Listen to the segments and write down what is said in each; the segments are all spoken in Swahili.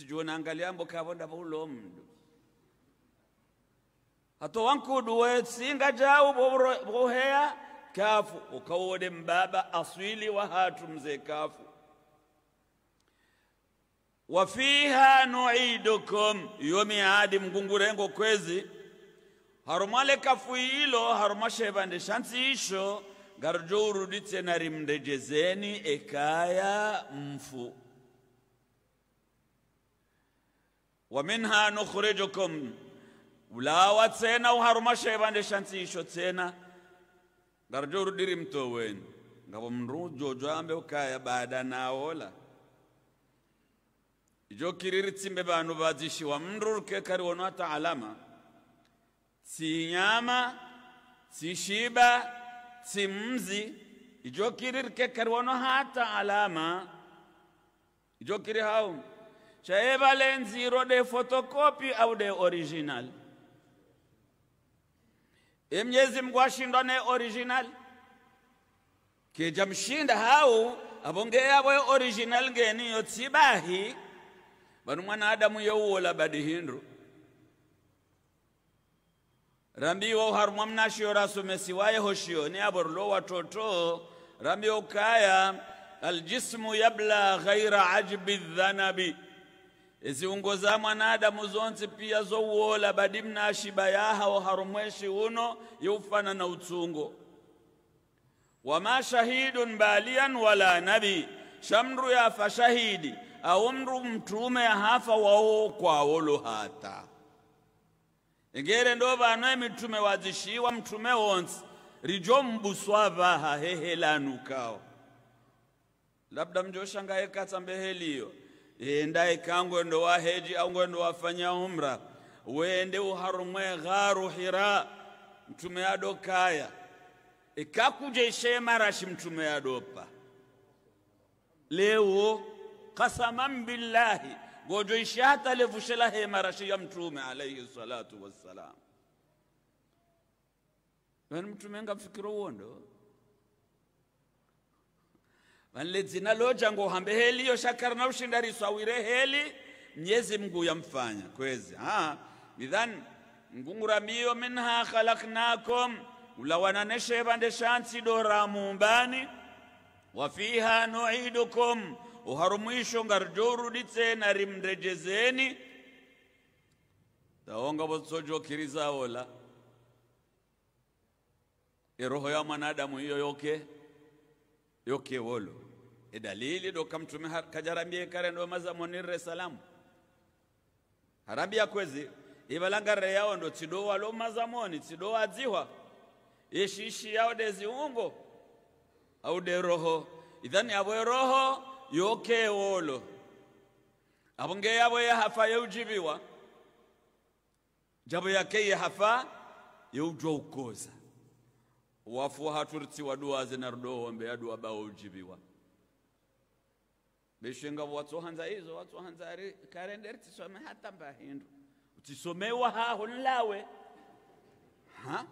sijuonangaliambo kavonda vaulo mdu hato wankudu singa jau buhea kafu ukawode mbaba aswili wa hatu mze kafu wafiha nuidukum iyo miadi mgungurengo kwezi harumale kafu ilo bande shansi isho garjo uruditse narimndejezeni ekaya mfu wa minha nukhrijukum ulawa tsena uharumashe bande shansi tsena ngarjo rudiri mto wenu ngabo mndu jojo ambe ukaya baada naola ijo kiriri tsimbe bantu bazishiwa mndu rukekari wono hata alama tsinyama tsishiba tsimzi ijo kiriri kekari wono hata alama ijo kiri cha Evalent de photocopy au de original. emyezi mgwashindwa ne original keja mshinda hau avongeyawe original ngeni yotsibahi vanu mwanadamu yowuola badi hindru rambiwa uharumwa mnashiora somesiwaye hoshioni avorlo watoto rambiwa kaya aljismu yabla ghaira ajbi dhanabi eziongo za mwanadamu zonse pia zouwola badi mnashiba yahawo harumweshi uno yeufana na utsungo wama shahidun balian wala nabi shamndu yafa shahidi awo mndu mtume yahafa wawo kwawolo hata engere ndo vanoye mitume wazishiwa mtume wonse rijo mbuswavaha hehelanukawo labda mjoshangaye katsambeheliyo ndaye wa heji au ngwendo wafanya umra wende uharumwe gharu hira mtume adokaya ikakuja ishe marashi mtume adopa leo qasaman billahi gojo ishata hata levushela he marashi ya mtume alayhi salatu wassalam yani mtume ngafikiro uondo vanle dzina loja ngohambe heli yo shakari na ushindariswa wire heli mnyezi mngu yamfanya kwezi ha midhan ngunguramiyo minha khalaknakum ulawananeshevande shansi dora mumbani wafiha nuidukum uharumwisho na rimrejezeni taonga votsojokirizawola eroho ya mwanadamu iyo yoke okay? yoke wolo e dalili do kam tumi kare ndo mazamo masa monirre salamu harambiya kwezi re yawo ndo tsidowa lo mazamoni tsidowa dziwa yeshishi yawo de ziungo au de roho idhani yavo roho yokewolo avo ya yavo yahafa yeujibiwa jabo yake ya ujwa ukoza wafu haturtsiwa duwa zinarudowombea duwa baujibiwa beshengabo watsohanza izo watsohanza karenderi tisome hata mbahindu utisomewa haho nlawe ha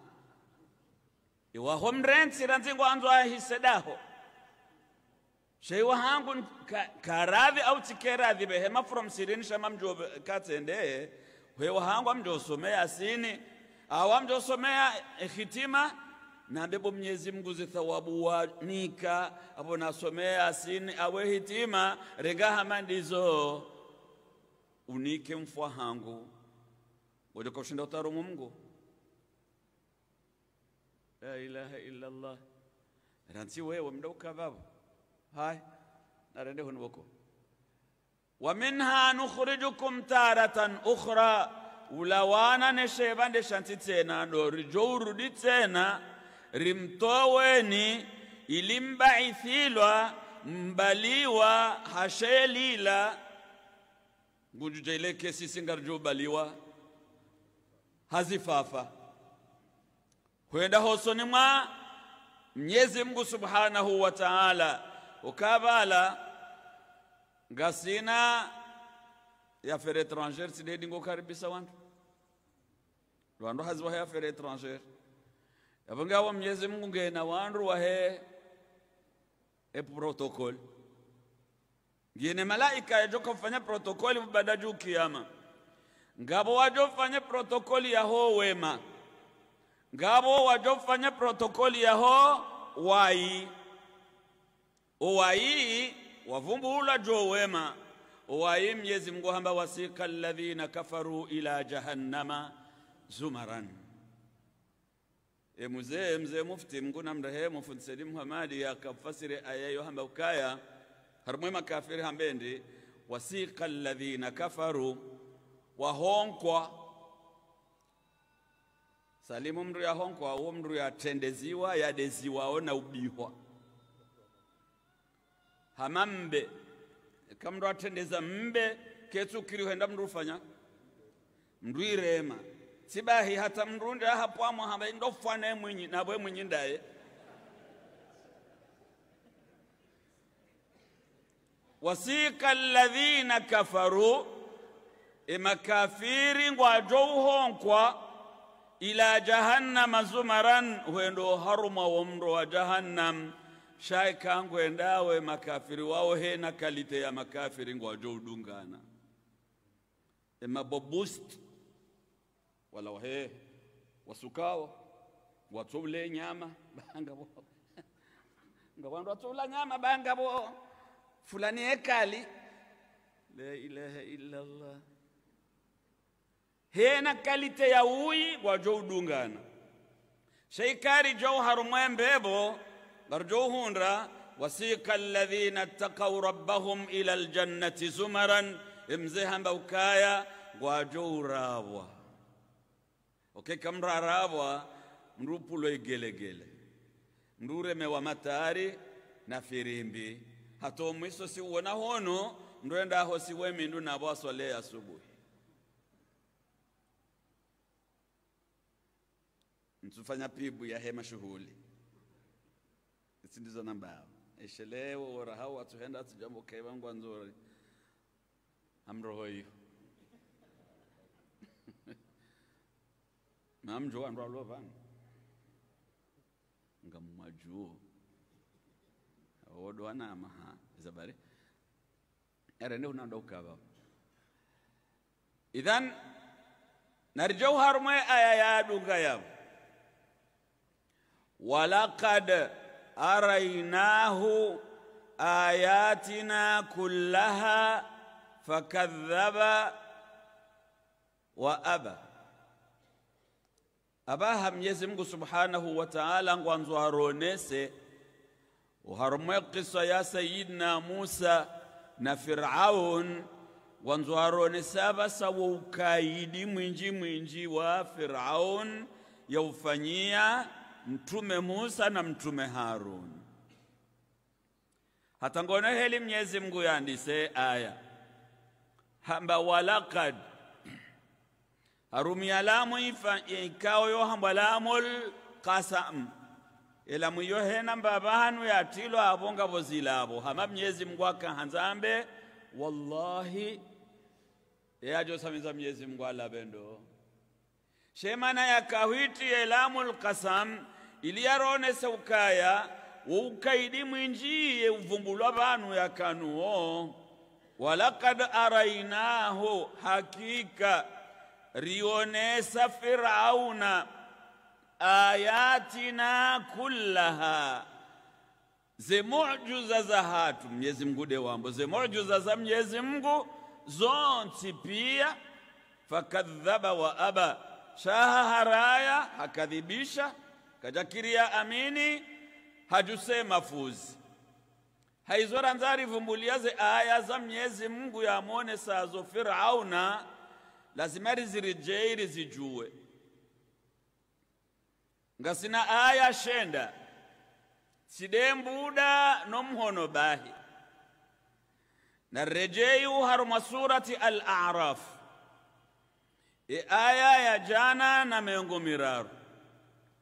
iwaho mrensira nzingo anzo ahisedaho sheiwa hangu karavi au tikeradhi behema from sirini shama mjo katendeye wewa hangu amjosomea sini somea hitima na bebo Mwenyezi Mungu zithawabu wanika apo nasomea asini awe hitima regaha mandizo unike mfwa hangu kwa shinda utarumu Mungu la ilaha illa Allah ransi wewe mndauka babo hai narende boko wa minha nukhrijukum taratan ukhra ulawana neshebandeshanti tena ndori jourudi tena rimtoweni ilimbaithilwa mbaliwa hashelila singarjo baliwa hazifafa huenda hosoni mwa mnyezi mngu subhanahu wa taala ukavala ngasina yafere étrangère karibisa ngokaribisa wandu hazwa ya fere étrangère yavo ngawa mnyezi mungu ngena wandu wahe eprotocol ngine malaika yajoka fanya protocol baada juu kiyama ngabo wajofanya protocol yaho wema ngabo wajofanya protokoli yaho wai owai wavumbula jo wema owai mnyezi mungu hamba wasika alladhina kafaru ila jahannama zumaran e mzee mzee mufti mnguna mrehemu fundi Salim Hamadi akafasiri aya hiyo hamba ukaya harumwe makafiri hambendi wasiqa alladhina kafaru wahonkwa salimu mndu yahonkwa uwo mndu yatendeziwa yadeziwao na ubihwa hama mbe kamndu atendeza mbe ketsukiri henda mndu ufanya mndu irema sibahi hata mrundira hapo amo hamba ndofana na nabwe mwenyi ndaye wasika alladhina kafaru emakafiri ngwajo uhonkwa ila jahannama zumaran huendo haruma womro wa jahannam shai kangwendawe makafiri wao hena kalite ya makafiri ngwajo udungana emabobusti walawahehe wasukawo watsubula enyama banga bo nga bantu watsubula nyama banga bo fulani ekali la ilaha illa allah hena kalite ya uyi gwajo udungana sheikari jauharu mwembebo garjo uhundra وسيق الذين اتقوا ربهم إلى الجنة زمرا امزهم بوكايا وجورابوا oke okay, kamrarawa mndupulo igelegele mndureme wa matari na firimbi hato mwiso siuwona hono ndwenda aho siwe mindu navo aswale asubuhi nsufanya pibu yahema shughuli namba nambao ishelewo wora hau atuhenda atujambo kevangwa nzuri amroho hiyo Nam jo amra lo van. Ngam maju. O do ana ma ha zabare. Era ne una doka Idan nar jawhar mai aya ya dunga araynahu ayatina Kulaha Fakadaba wa aba. abaha mnyezi mungu subhanahu wa ta'ala ngwanzo aronese uharumwe kisa ya sayidina musa na firaun wanzo aronese abasa wa ukaidi mwinji mwinji wa firaun yaufanyia mtume musa na mtume harun hata ngono heli mnyezi mungu yandise aya hamba walakad arumi ya lamu ikawo yohambwa lamul kasam elamu yohena mbaba ya tilo abonga bozila abo hama mnyezi mgwaka hanzambe wallahi eyajosamiza mnyezi mungu alavendo shemana yakahwiti elamu lkasam iliyaronese ukaya ukaidi mwinji uvumbulwa ya yakanuo walakad arainahu hakika rionesa Firauna ayatina kullaha ze mujuza za hatu Mwenyezi Mungu de wambo ze mujuza za Mwenyezi Mungu zonsi pia fakadhaba wa aba shaha haraya hakadhibisha kajakiria amini hajusema fuzi haizora nzari vumbulia ze aya za Mwenyezi Mungu yamone sazo Firauna lazima ili zijue ngasina aya shenda sidembuda nomhono bahi narrejeyu haruma surati al-a'raf e aya ya jana na mengo miraru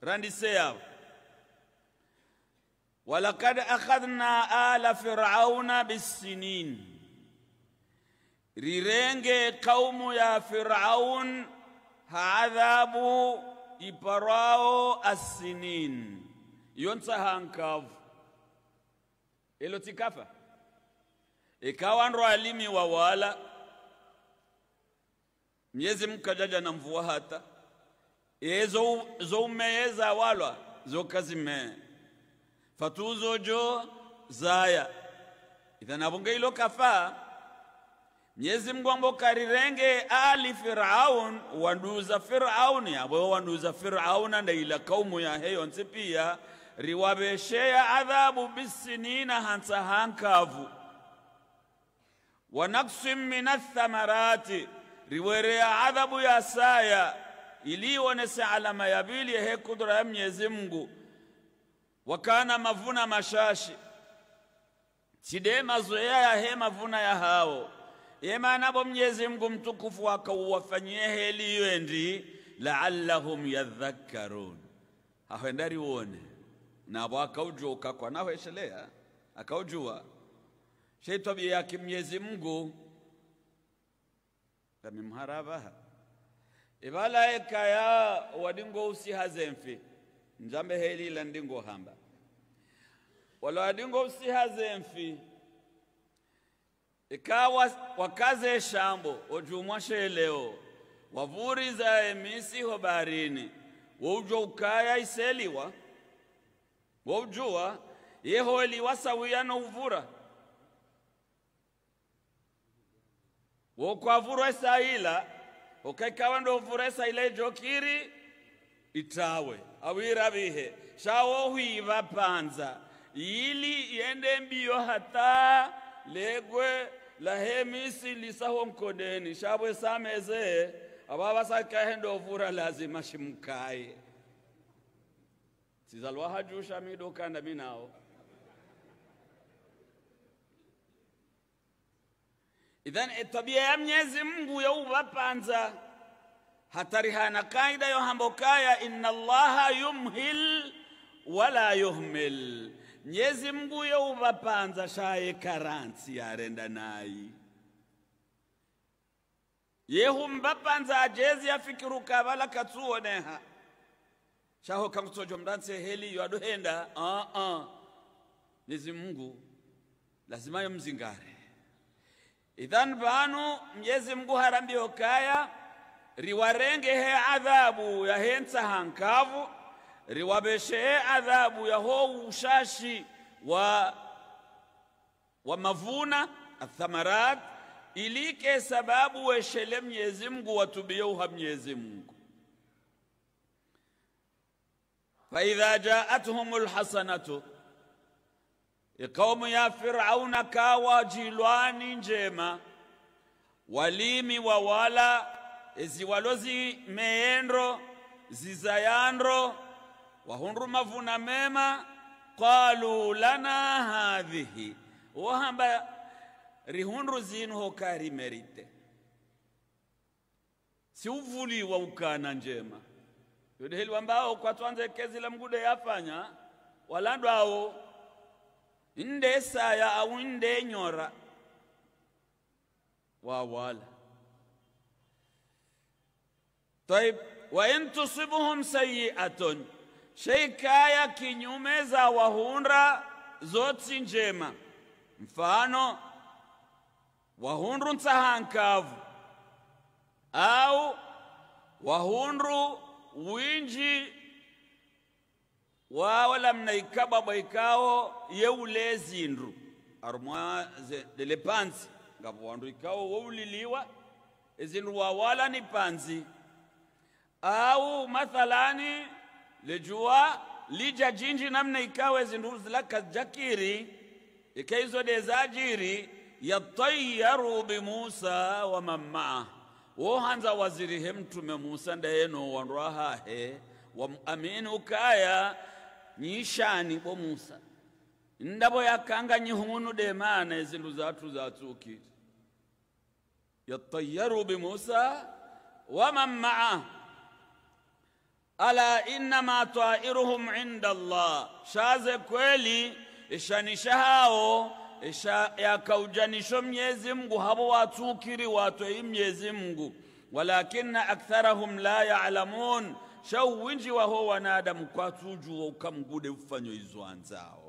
randiseyawo walakad akhadna ala firauna bisinin rirenge kaumu ya firaun haadhabu iparao assinin yonsa hankavu elo tikafa ndo alimi wawala myezi mkajaja na mvua hata ezo walwa zokazime fatuzo jo zaya idhanavunge ilo kafaa Mwenyezi Mungu ambokarirenge ali Firaun wanduza Firauni abo wanduza na ila kaumu ya heyo nsi pia riwavesheya adhabu bisinina hansa hankavu wa naksin min athamarati riwereya adhabu ya saya ilionese alama ya vili yehe kudura ya Mwenyezi Mungu wakana mavuna mashashi chide mazoea he mavuna ya hao bo mnyezi Mungu mtukufu akauwafanyia heli yendi laallahum yadhakkarun ahwendari uone nabo akaujua ukakwa nahweshelea akaujua sheitabia yake mnyezi mngu kamimharavaha ya wadingo hazemfi njambe heli ila ndingo hamba wala wadingo hazemfi ikawa wakaze shambo ojumwa sheeleo za emisi hobarini woujwa ukaya iseliwa woujua yehoeliwa sawia nouvura wokwavurwa esaila okaikawa ndovura esaila ejokiri itawe awiravihe shawo hwiva panza ili yende mbio hata legwe lahemisi lisaho mkodeni shabwe sameze ababa sakahe ndovura lazima shimkaye sizalwa hajusha mido kanda minao idhan etabia ya mnyezi mungu hatari hatarihana kaida yohambokaya inna allaha yumhil wala yuhmil nyezi mbuyo uvapanza shaye karansi yarenda nayi yehu mbapanza ajezi afikiru kavala katsuoneha shaho kangutsojwa mdanse heli yaduhenda uh ah, -uh. Ah. nyezi mungu lazima yomzingare mzingare idhan vanu nyezi mungu harambio kaya riwarenge he adhabu yahensa hankavu riwabeshee adhabu ya hou ushashi wa, wa mavuna athamarat ilike sababu weshele Mwenyezi Mungu watubiyeuha Mwenyezi Mungu idha jaatuhum lhasanatu ikaumu ya Firauna kawa njema walimi wawala eziwalozi meendro zizayandro wahunru mavuna mema qalu lana hadhihi wohamba rihunru zinu hokari merite wa ukana njema yodeheli wambao kwatwanze kezi la mgude yafanya walandwawo nde saya au nde nyora wawala taib wa in sayi'atun sheikaya kinyume za wahundra zotsi njema mfano wahundru nsahankavu au wahundru winji wawalamnaikaba bwaikawo yeule zindru arumwa dele panzi ngavo wandu ikawo wouliliwa izindru wawala ni panzi au mathalani lejuwa lija jinji namna ikawe zinduzilaka jakiri ikaizodeza jiri yatayaru bimusa wamammaa wohanza wazirihe mtume musa ndayeno wandwa hahe wamuamini ukaya nyishani bo musa ndabo yakanga nyihung'unu demana izindu zatu zatsukile yatayaru bimusa wamammaa ala innama tairuhum inda Allah, shaze kweli ishanisha hao isha yakaujanisho Mwenyezi Mungu habo watukiri watoi Mwenyezi Mungu, walakinna aktharahum la ya'lamun, shau waho wanadamu kwatujuwa ukamgude ufanyo hizo anzao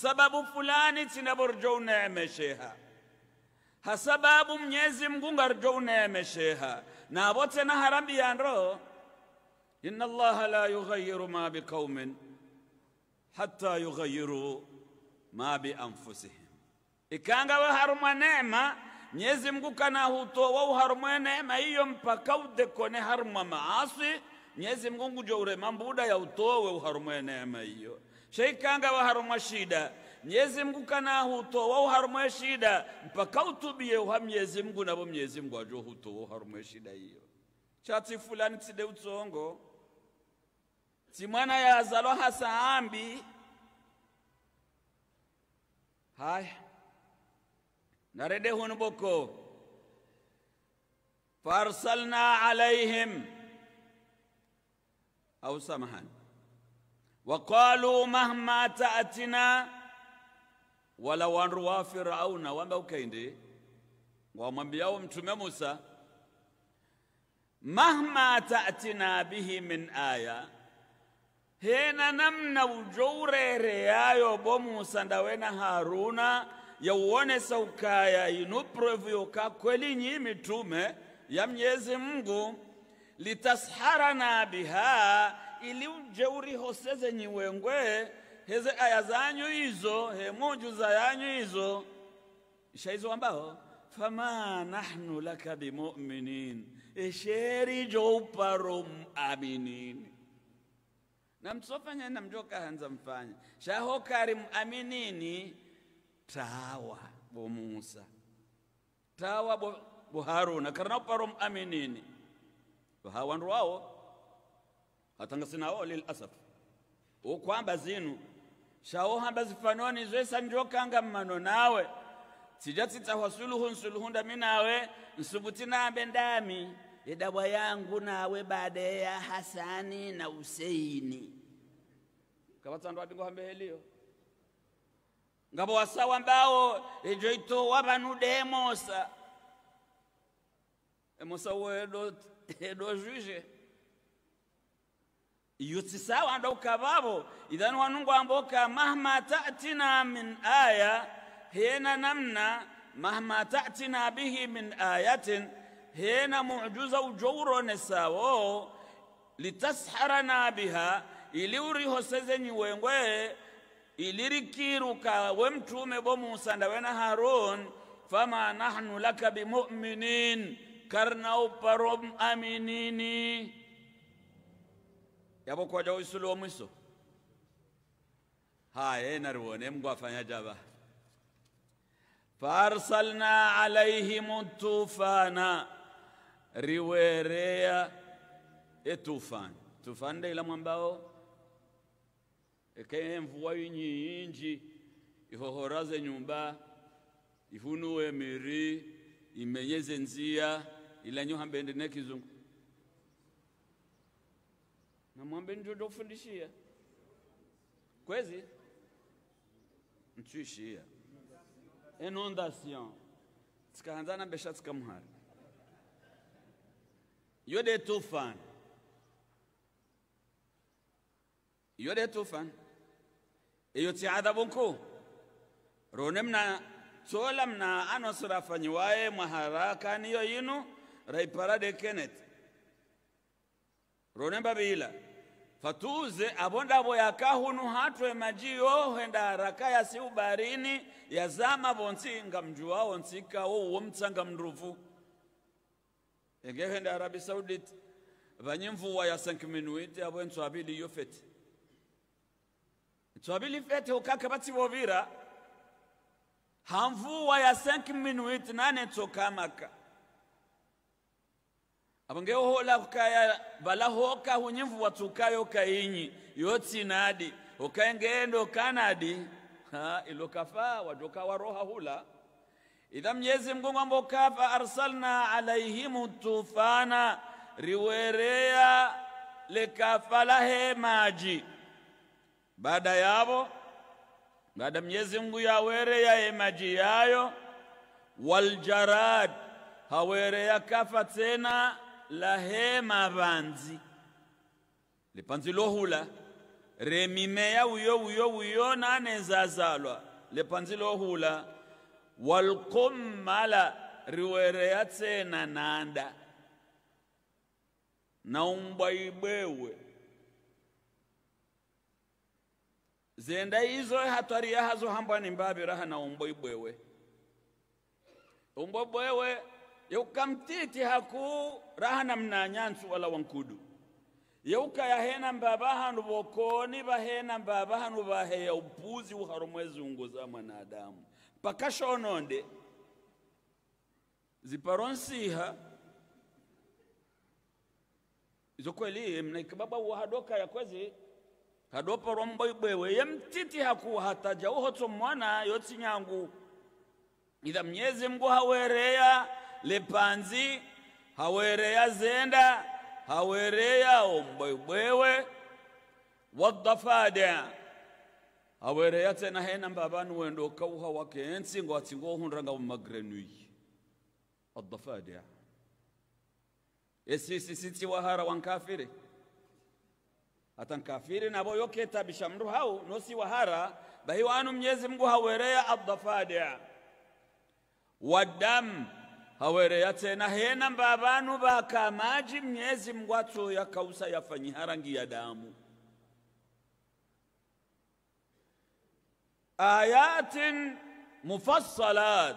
sababu fulani tinaborjo sheha hasababu Mwenyezi Mungu ngarjo na bote na harambi yandro inna allaha la yughayyiru ma biqaumin hatta yughayyiru ma bianfusihim ikanga waharumwa neema nyezi mngu kana hutowa uharumwe neema iyo mpaka udekone harumwa maasi nyezi mngu ngujo urema mbuda ya utowe uharumwe neema iyo sheikanga waharumwa shida Mwenyezi Mungu kana hutowa uharumwe shida mpaka utubie uha Mwenyezi Mungu nabo Mwenyezi Mungu ajo hutowa uharumwe shida hiyo chati fulani tside utsongo ti ya yazalwa saambi Hai narede hunuboko Farsalna alayhim au samahan Wakalu mahma taatina Wala wanruwa firauna wamba ukaindi wa mtume musa mahma taatina bihi min aya hena namna ujourerayayo bo musanda na haruna yauonesa ukaya inu prevu yoka kweli nyi mitume ya mnyezi mngu litasharana biha ili ujeuri ujeurihoseze nyiwengwe heze aya zanyu hizo hemujuza yanyu izo ishaizo ambaho fama nahnu laka bimuminin esheri jouparo aminini namsofanya hanza mfanya shahokari aminini tawa bo musa tawa bo, bo haruna karnauparo muaminini hawandu wawo hatangasinawo lilasaf ukwamba zinu hamba zifanoni zwesa njokanga mmano nawe sijatsitahwa suluhun suluhunda minawe nsubutinambe ndami ni dawa yangu nawe baada ya Hasani na Huseini kavatsandu hambe liyo ngabo wasawa mbao ijo itowa demosa emosa uwo edo zhuzhe iyo tsisawa ndo ukavavo idhani wanungu amboka mahma tatina min aya hena namna mahma tatina bihi min ayatin hena mu'juza ujourone litasharana biha ili urihosezenyi wengwe ilirikiruka we mtume bo musa ndawe na harun fama nahnu laka bimuminin karna uparom aminini yabo kwaja uisulu wa mwiso haye nariwone mngu afanya jaba faarsalna عليهم tufana riwerea etufani tufani ndaila mwambao ekaye mvua yinyi inji ihohoraze nyumba ihunuwe miri imenyeze nzia ilanyo ne kizungu namwambe ndio ndokufundishia kwezi ntwishia inondation tsikahanzana besha tsikamuhari yode tufan yode tufan eyoti adhabu nkuu ronemna cholamna anosirafanyiwaye maharaka niyo yinu raiparade kenneth ronembabiila fatuuze abondabo yakahunu hatwe yohu henda haraka yasi ubarini yazama vonsi ngamjuwawo nsika wouwo mtsanga mnduruvu engehende arabi saudite vanyimvuwa ya 5 minuit abo nswabili yo fete nswabili fete ukaka batsibovira hamvuwa ya 5 minuit nane tsokamaka abonge hola ukaya bala hoka hunyimvu watsukayo yotsinadi ukayengendo kanadi ilokafa wadoka waroha hula idha mnyezi mgongo amboka kafa arsalna alaihimu tufana riwerea lekafalahe maji baada yavo baada mnyezi mngu yawereya e maji yayo waljarad hawereya kafa tena lahe mavanzi lipanzi lohula remimeya uyo uyo uyo nane zazalwa lipanzi lohula walkommala riwereya tsena nanda umbwa ibwewe zenda izo hatwariya hazo hambani mbabiraha umbwa ibwewe umba bwewe yeukamtiti haku raha na mnanyansu wala wankudu yeuka yahena mbabahanu bokoni bahena mbabahanu baheya upuzi uharomwezungu za mwanadamu pakashononde ziparonsiha nsiha kweli mnaikibaba uwa hadoka yakwezi hadopa rombo ibwewe ye mtiti hakuwa hataja uhotso mwana yoti nyangu idha mnyezi mgu hawereya lepanzi hawereya zenda hawereya ombo ibwewe wadafada awere yatse na hena mbabanu wendo kauha wakensi ngo atsingo nga magrenui adafadia esi sisi wahara wankafire atankafiri nabo yoketa bishamru hau nosi wahara bahi wanu mnyezi mngu ya adafadia wadam hawerea tena hena mbabanu bakamaji mnyezi mngu atso yakausa yafanyiharangi ya damu ayatin mufassalat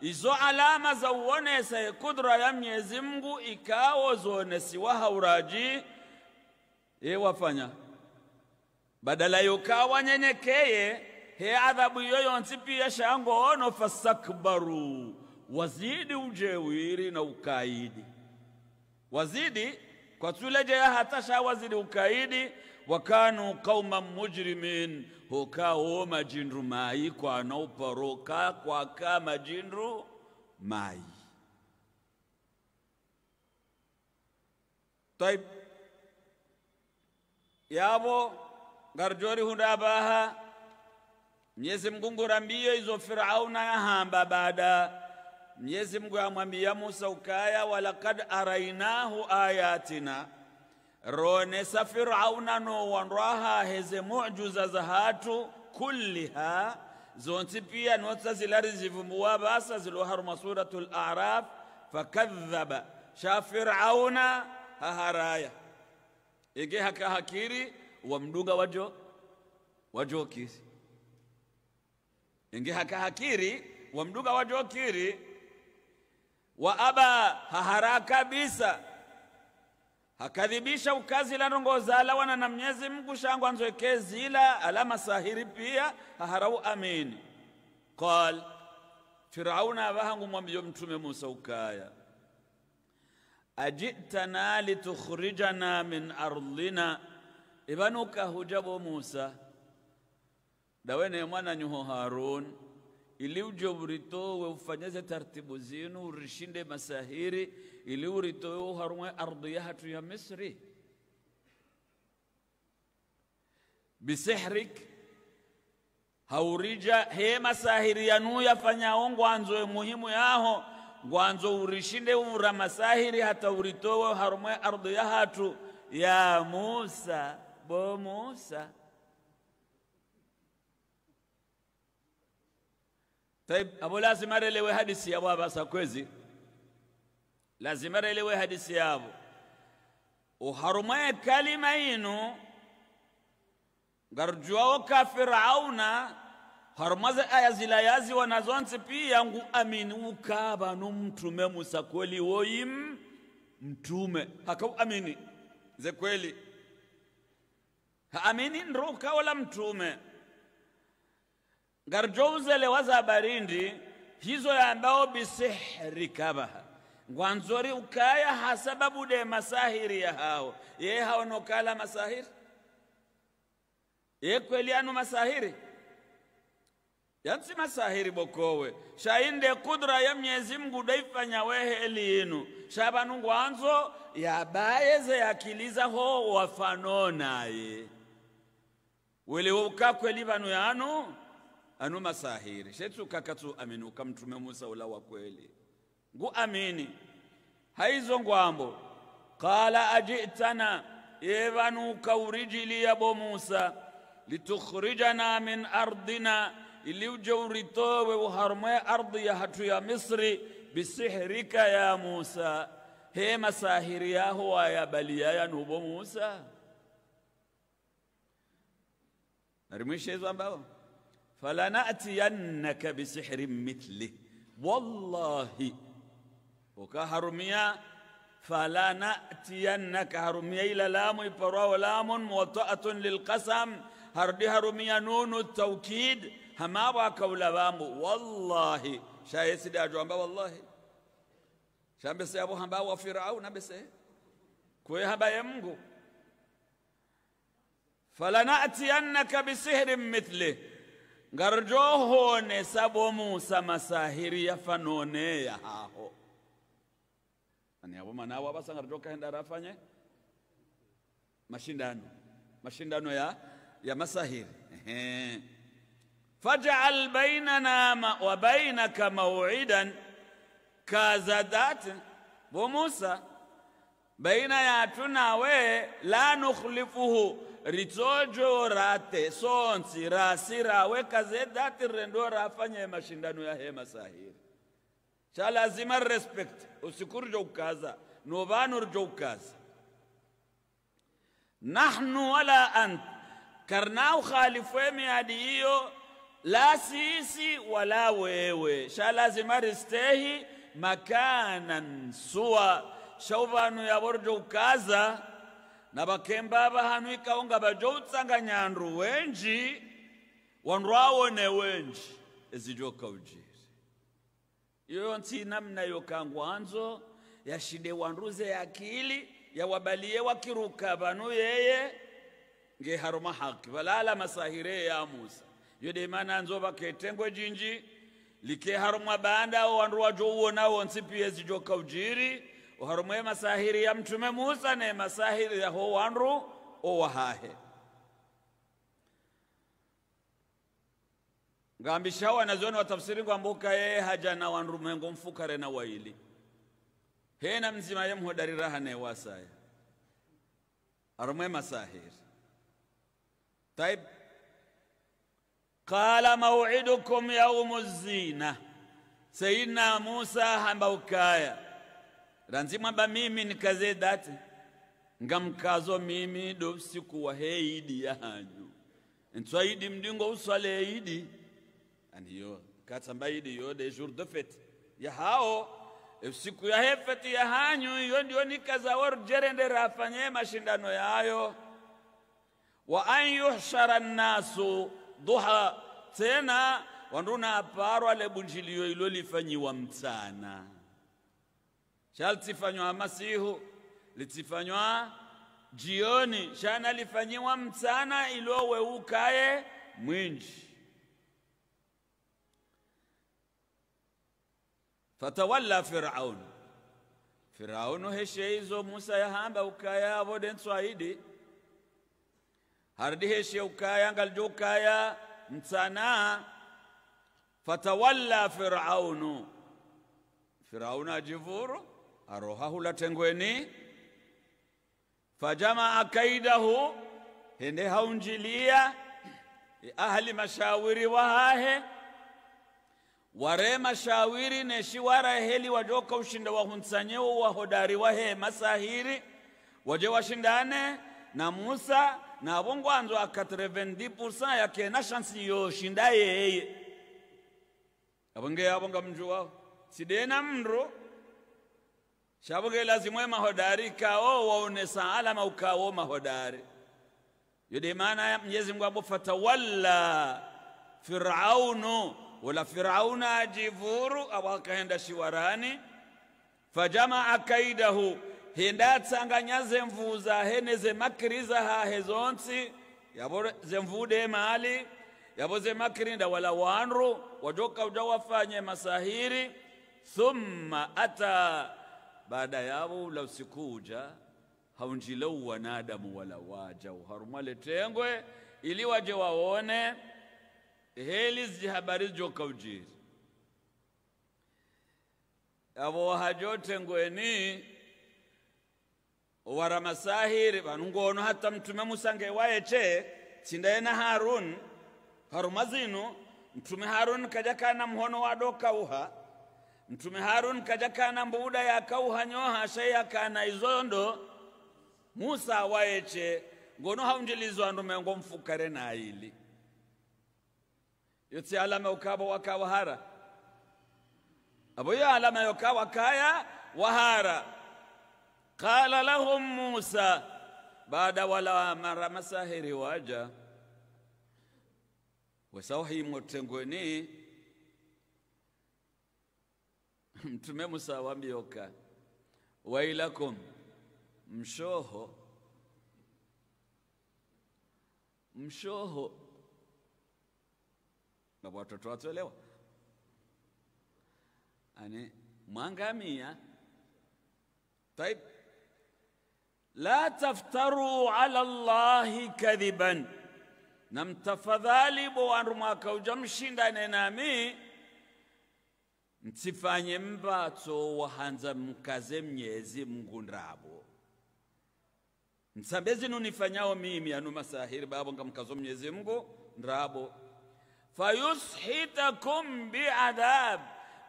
izo alama za zawonesa kudra ya Mwenyezi Mungu ikawo wa hauraji wafanya badala yokawa nyenyekeye he adhabu nsipi pia shango ono fasakbaru wazidi ujewiri na ukaidi wazidi kwa tuleje hata wazidi ukaidi wakanu kauma mujrimin hukawo majindu mayi kwanau kwa kwaka majindu mai taib yabo ngarjori hunda baha Mwenyezi Mungu hizo izo Firauna yahamba baada Mwenyezi Mungu amwambia Musa ukaya walakad arainahu ayatina roonesa firauna wanraha heze mujuza za hatu kulliha zonti pia notsa zilari zivumbuwa basa ziloharuma suratu laraf fakadhaba sha firauna haharaya ege hakahakiri wamduga wajo wajokiri enge hakahakiri wamduga wajokiri wa aba hahara kabisa akadhibisha ukazi lanongoza wana na mnyezi Mungu shangwa nzweke zila alama sahiri pia haharau amini qal Firauna abahangu mwambiyo mtume Musa ukaya ajitana litukhrijana min ardhina ibanuka hujabo Musa dawene mwana nyuho Harun ili uje buritowe ufanyeze taratibu zinu urishinde masahiri ili uritoyo harumwe ardhi hatu ya misri bisihrik haurija he masahiri yanu yafanyawo ngwanzo muhimu yaho ngwanzo urishinde ura masahiri hata uritowe harumwe ardhi hatu ya musa bo musa Taib, abu lazima relewe hadisi ya kwezi kwezi lazima relewe hadisi yavo uharumwaye kalima inu ngarjuwawo ka firauna harumaze aya zilayazi wanazonse pia ngu amini ukaba mtume musa kweli woyim mtume hakau amini ze kweli haamini ndro ukawola mtume ngarjouzelewa za barindi hizo yambao bisihri kabaha ngwanzori ukaya hasababu de masahiri ya hao ye hao nokala masahiri ye kweli anu masahiri yansi masahiri bokowe shainde kudra ya mnyezi mngu daifanya weheli inu shabanu ngwanzo yabayeze yakiliza ho wafanonaye uka kweli vanu yanu anu masahiri shetu kakatu aminu kamtume musa ula wa kweli ngu amini haizo ngwambo qala ajitana yevanuka urijili yabo musa litukhrijana min ardina ili uje uritowe uharumwe ardhi ya hatu ya misri bisihrika ya musa he masahiri yaho wayabaliyaya nubo musa narimwisha hizo ambao falanatiyannaka bisihrin mithlih wallahi وكهرمية فلا نأتينك هرمية إلى لام إبراه لام موطأة للقسم هردي هرمية نون التوكيد هما وكولا بامو والله شاي سيدي أجوانبا والله شام بس أبو هما وفرعون بس كوي هبا يمغو فلنأتينك بسحر مثله garjo hone موسى musa masahiri هو Abo manabo abasangaratoka hendara afanye mashindano mashindano ya, ya masahiri ehe faj'al bainana wa bainaka maw'idan kazadat bo Musa baina yatu nawe la nukhlifuhu ritsojo rate sonsi rasirawe kazedati rendo rafanye mashindano ya he masahiri cha lazima respect usikurja ukaza nobanurja ukaza nahnu wala ant karnau khalifwe miadi hiyo la sisi wala wewe sha lazima ristehi makanan suwa shaubanu borjo ukaza na bakemba bahanu ikaonga bajo utsanga nyandu wenji wenji ezijoka uji yoyontsi namna yokangwanzo yashide wanruze ya akili yawabaliye wakiruka vanu yeye ngeharoma haki valala masahire ya musa yodemana nzo vaketengwe jinji likeharomwa banda o wandu wajouona wonsi piye zijoka ujiri oharomwe masahiri ya mtume musa ne masahiri yaho wandu owahahe ngambishaho wanazuoni watafsiri mbuka yeye hajana wandu mhengo mfukare na waili hena mzima ye mhodari raha ne wasaya arumwe masahiri taib qala maw'idukum yaumu zina sayidna musa hamba ukaya ranzima ba mimi nikaze dati ngamkazo mimi do siku wa heidi hanyu ntwaidi mdingo uswale idi and hiyo idi yo de jour de fête ya hao e siku ya hefeti ya hanyu hiyo ndio nikazawaru jerendera rafanye mashindano yayo wa an yuhshara nasu duha tena wanduna aparwa lebunjiliyo ilo lifanyiwa mtsana shalitifanywa masihu litifanywa jioni shana lifanyiwa mtsana ilo weukaye mwinji fatawalla firaun firaunu heshe izo musa yahamba ukaya avode ntswaidi hardi heshe ukaya ngalijo ukaya mtsana fatawalla firaunu firaunu ajivuru aroha tengweni fajamaa kaidahu hende haunjilia ahli mashawiri wahahe ware mashawiri neshi waraheli wajoka ushinda wahunsanyewo wahodari wahe masahiri waje washindane na musa na bongwanzo a 90% yake na shansi yoshinda yeye abonge avonga mju wao sidena mndu shabonge lazimwe mahodari waone sala alama ukawo mahodari yode maana mjezi mngu abofata walla firaunu wala Firauna ajivuru au akaenda shiwarani fajamaa kaidahu hindatsanganyaze mvuu zahene ze makiri hahe zonsi yabo zemvude mali yabo zemakirinda wala wanru wajoka uja wafanye masahiri thumma ata baada yao ula usikuja haunjilau wanadamu wala waja uharumale tengwe ili waje waone habari zi joka kaujiri avo hajote ngueni, uwara masahiri vanu hata mtume musange waeche na harun haruma zinu mtume harun kaja na mhono wado kauha mtume harun kaja na mbuda ya kauha nyoha shaya kana izondo musa waeche ngono haunjilizo anume ngomfukare na aili yotse alama wahara wakawahara aboyo alama yoka wakaya wahara qala lahum musa baada wala mara masahiri waja wasauhimotengweni mtume musa wambioka wailakum mshoho mshoho na watoto watuelewa. Ani mwangamia taftaru ala تفتروا kadhiban, na mtafadhali namtafadhali wandu mwaka uja mshindane nami mtifanye mbatso wahanza mkaze mnyezi mngu ndabo mtsambe zinu mimi anu masahiri babo nga mkazo mnyezi mngu ndabo fayushitakum biadhab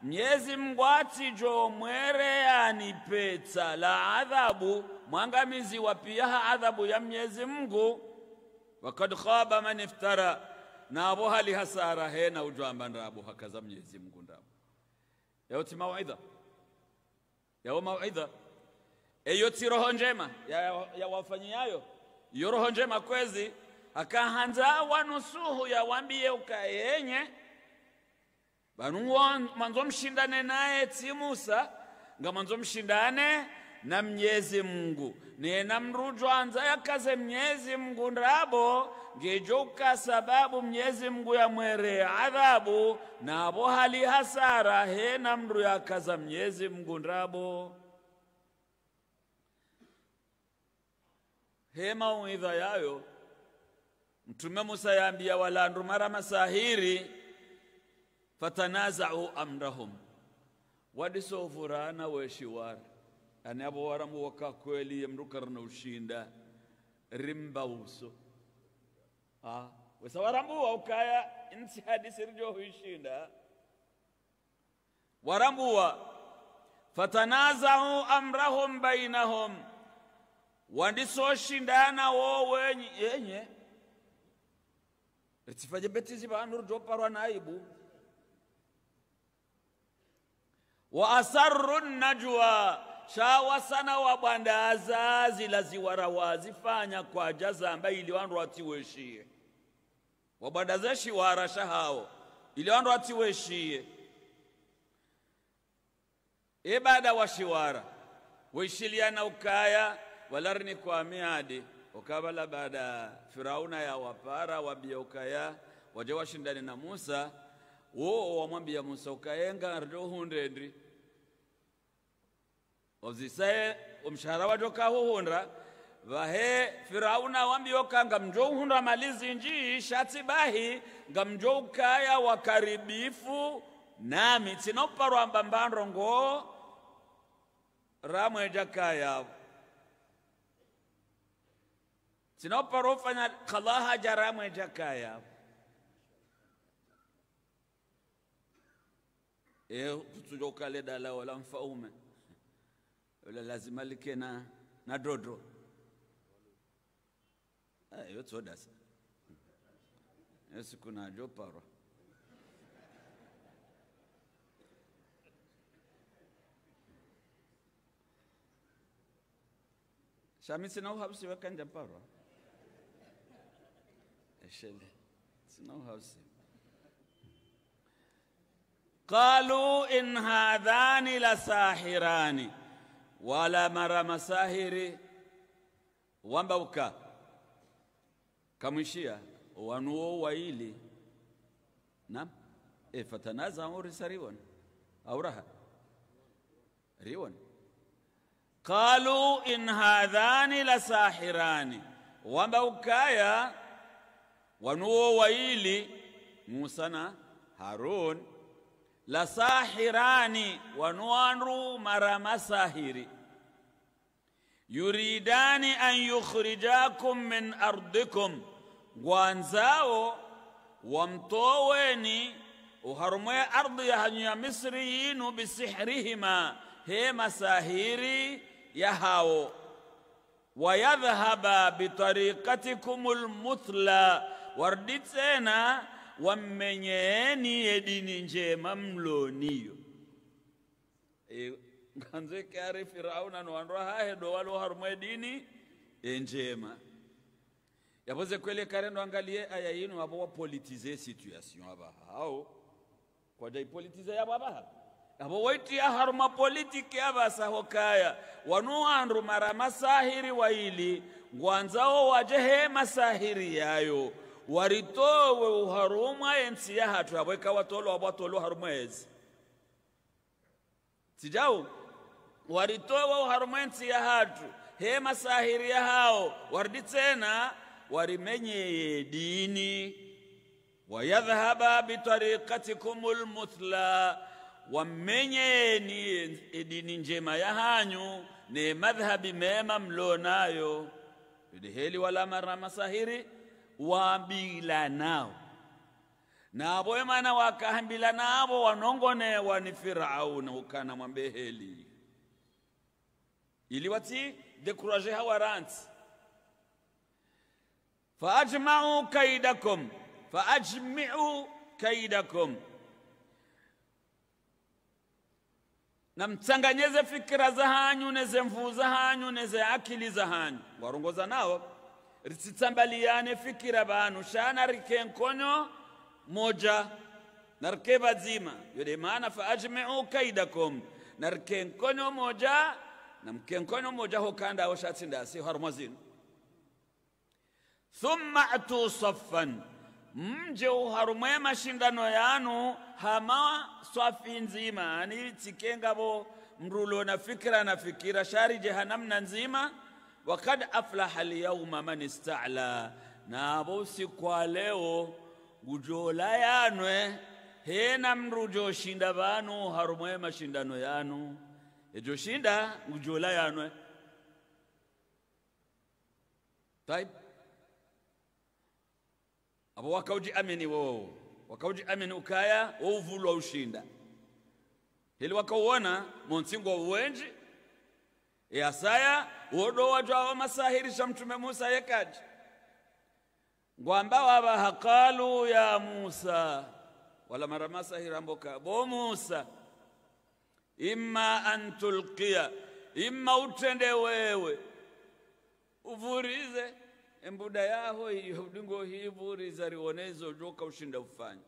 mnyezi mngu atijo mwereyani petsa la adhabu mwangamizi wapiaha adhabu ya mnyezi mngu wakad khaba man na abu hali hasara hena ujwamba ndabo hakaza mnyezi mngu ndabo ti mauidha yawo mauidha eyo ti roho njema yawafanyiyayo ya, yayo ya, roho njema kwezi akahanza wanusuhu yawambie ukayenye banu mwanzo mshindane naye tsi musa nga mwanzo mshindane na mnyezi mungu nena anza yakaze mnyezi mungu ndabo ngejoka sababu mnyezi mungu yamwere adhabu navo hali hasara hena mndu yakaza mnyezi mungu ndabo he mauidha yayo mtume musa yaambia walandu mara masahiri fatanazau amrahum wadisovurana weshiwar ani abo waramu wakakweli na ushinda rimba uso wesa warambuwa ukaya nsi hadisi rijohuishinda warambuwa fatanazau amrahum bainahum wandisoshindana wo wenye yenye ritzifaje betizi vanhu rijoparwa naibu wa asarru najwa sana wabwandaza zila ziwara wazifanya kwa jazamba ili wandu watiweshiye wabwandaza shiwara shahao ili wandu watiweshiye ibada washiwara weishiliana ukaya walarni kwa miadi okabala baada Firauna yawapara ukaya waja washindane na Musa wo wamwambia Musa ukaenga ritohundendri ozisaye omshahara watokahuhundra vahe Firauna wambioka hundra mali nji shati bahi wa wakaribifu nami tinoparwa mbambandro ngo ramwe jakaya Senão parou fana khala jakaya. Eh, kutujoka le dala wala mfaume. Wala lazima like na na dodo Ah, eh, yo tsodasa. Yesu kuna jo parwa. Shamisi na uhabsi wakanja parwa. actually. It's no house. قالوا إن هذان لساحران ولا مرة مساهر wambauka kamwishia wanuo waili nam e fatanazau risa riwan auraha riwan qalu in hadhani lasahirani wambaukaya ونو ويلي موسى هارون لساحران ونوانرو مرا مساهري يريدان أن يخرجاكم من أرضكم وانزاو ومطويني وهرمي أرض يهنيا مصريين بسحرهما هي يا هاو ويذهب بطريقتكم المثلى wardi tena wammenyeeni edini dini njema mloniyo e, kare firauna nowandoa hahedo walo harumo dini enjema yapoze kwele kare noangalie aya yino abo politize situation aba hao kwaja ipolitize yabo aba abo waitia haruma politiki abasahokaya wanuwandu mara masahiri waili ngwanzawo waje he masahiri yayo waritowe uharumwa ensi yahatu yaweka watolo wabwatolo uharumwa ezi sijau waritowe uharumwa ensi hatu hema sahiri ya hao wardi tena warimenyeye dini wayadhhaba bitariqatikum lmuthla wamenyeni edini njema ya hanyu ni madhhabi mema mlonayo idiheli wala mara masahiri wambilanawo nabo emana wakahambilanavo wanongonewa ni firauna ukana mwambeheli ili wati dekuraje hawaransi faajmau kaidakum faajmiu kaidakum na mtsanganyeze fikira za hanyu neze mvuu za hanyu neze akili za hanyu warongoza nao risitsambaliyane fikira vanhu shana rike nkonyo moja na rike vazima yode maana faajmiu kaidakum na rike nkonyo moja na mke nkonyo moja hokandawo shatsindasi harumwa zinu thumma atu saffan mje uharumwe mashindano yanu hama swafi nzima ani tsikengavo mrulo na fikira na fikira shari jehanamna nzima wakad aflaha lyauma man ista'la nabo usiku wa leo gujola yanwe hena mndu joshinda vanu harumwe mashindano yanu ejoshinda gujola yanwe taib abo wakauji amini wowo wakauji amini ukaya wouvulwa ushinda hili wakauona monsingo wenji yasaya wodowa twawa mtume musa yekaji ngwamba wava hakalu ya musa wala mara masahiramboka bo musa imma an imma utende wewe uvurize embuda yaho iyo udingo hivuriza rionezo joka ushinda ufanye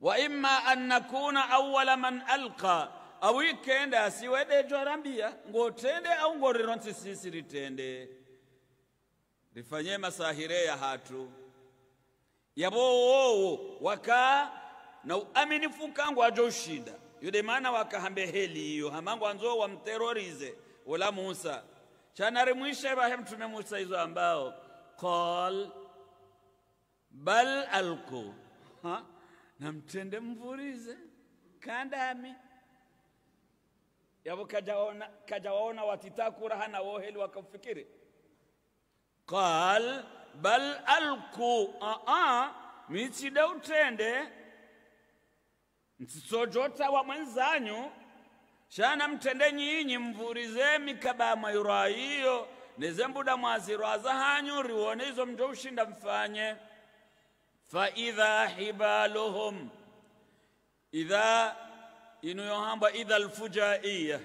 wa imma an nakuna awala man alqa awikenda asiwede twarambia ngotende au ngorero ritende sisi masahire ya hatu yabowowo waka na uaminifu kangu ajoshinda yude maana wakahambe heli iyo hamangu anzo wamterorize wala musa chanari mwishe bahe mtume musa hizo ambao qal bal alku ha namtende mvurize kandami yavo kajaona, kajawaona raha na woheli wakafikiri qal bal alku aa mitside utende mtsisojota wa mwenzanyu shana mtende nyinyi mvurize mikaba mayura iyo nezembuda mwazirwaza hanyu riwone izo mjo ushinda mfanye idha hibaluhum idha inuyohamba idha alfujaiya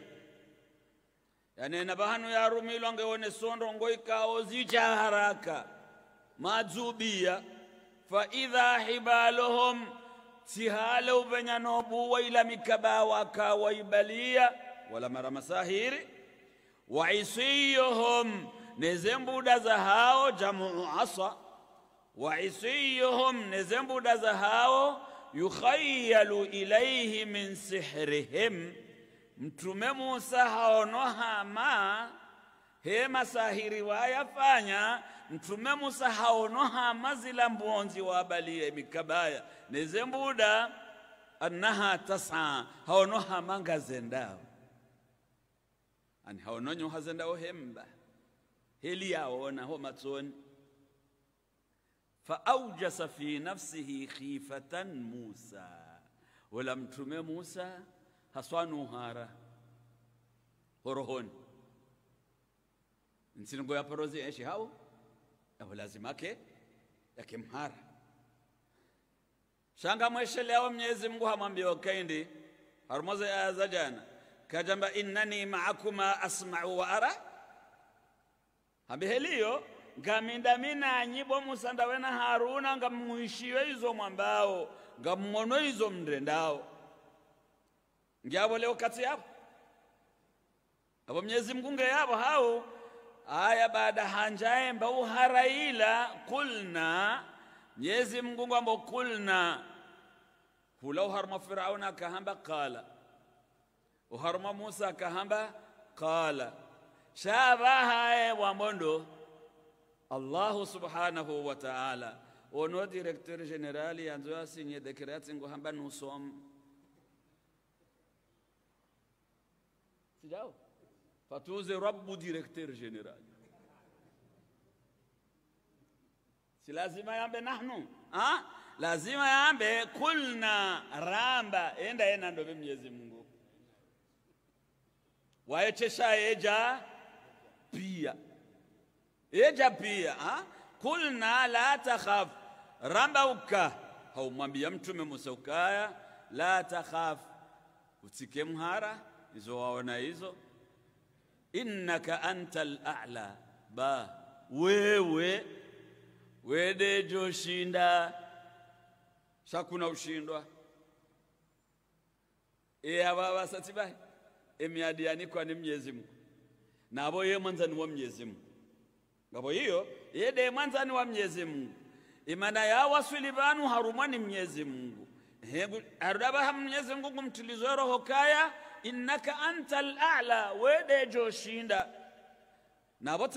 yanena bahano yarumilwa ngewone sondo ngoikao zicha haraka madzubiya fa idha hibaluhum sihale uvenya nobuwa ila mikabawa kawaibaliya wala mara masahiri wa isiyuhum nezembuda za hao jamu asa wa isiyuhum nezembuda za hao yukhayalu ilaihi min sihrihim mtume musa haonoha ma he masahiri wayafanya mtume musa haonoha mazila mbonzi wabalie mikabaya nezembuda annaha tasa haonoha ngazendao ani haononyo hazendawo hemba yaona ho matsoni faaujasa fi nafsihi khifatan musa wala mtume musa haswanuhara horohoni nsingo yaparozi eshi hao naho lazimake yakimhara shanga mwesheleawo mnyezi mungu hamwambia kaindi harumoza aya za jana kajamba innani maakuma asmau wa ara hambiheliyo ngamindami nanyi bo musanda wena haruna ngamuhishiwe izo mwambao ngamuono izo mndendao ngiabo leo kati yabo abo mnyezi mngu ngeyabo hao aya baada hanjaemba uharaila kulna mnyezi mngu ngambo kulna hula uharuma firauna akahamba kala uharuma musa akahamba qala shavahaye wambondo Allahu subhanahu wa ta'ala ono directeur général yanzu asinye sinye ngo hamba nusom sijao fatuze rabbu directeur général si lazima yambe nahnu ha? Ah? lazima yambe kulna ramba enda yena ndo mnyezi mungu waechesha eja pia Eja pia ha? Kulna la takhaf rambauka, haumwambia Mtume Musa ukaya la takhaf, utike mhara hizo waona hizo, innaka anta al-a'la ba wewe wedejo shinda sakuna ushindwa eyawawasatibahi emiadianikwa ni Mwenyezi Mungu navo ye ni wa Mwenyezi Mungu Ngapo hiyo yede mwanzani wa Mwenyezi Mungu imana yawaswili vanu harumani Mwenyezi Mungu arudaba Mwenyezi Mungu kumtulizo roho kaya innaka antal a'la wede joshinda navo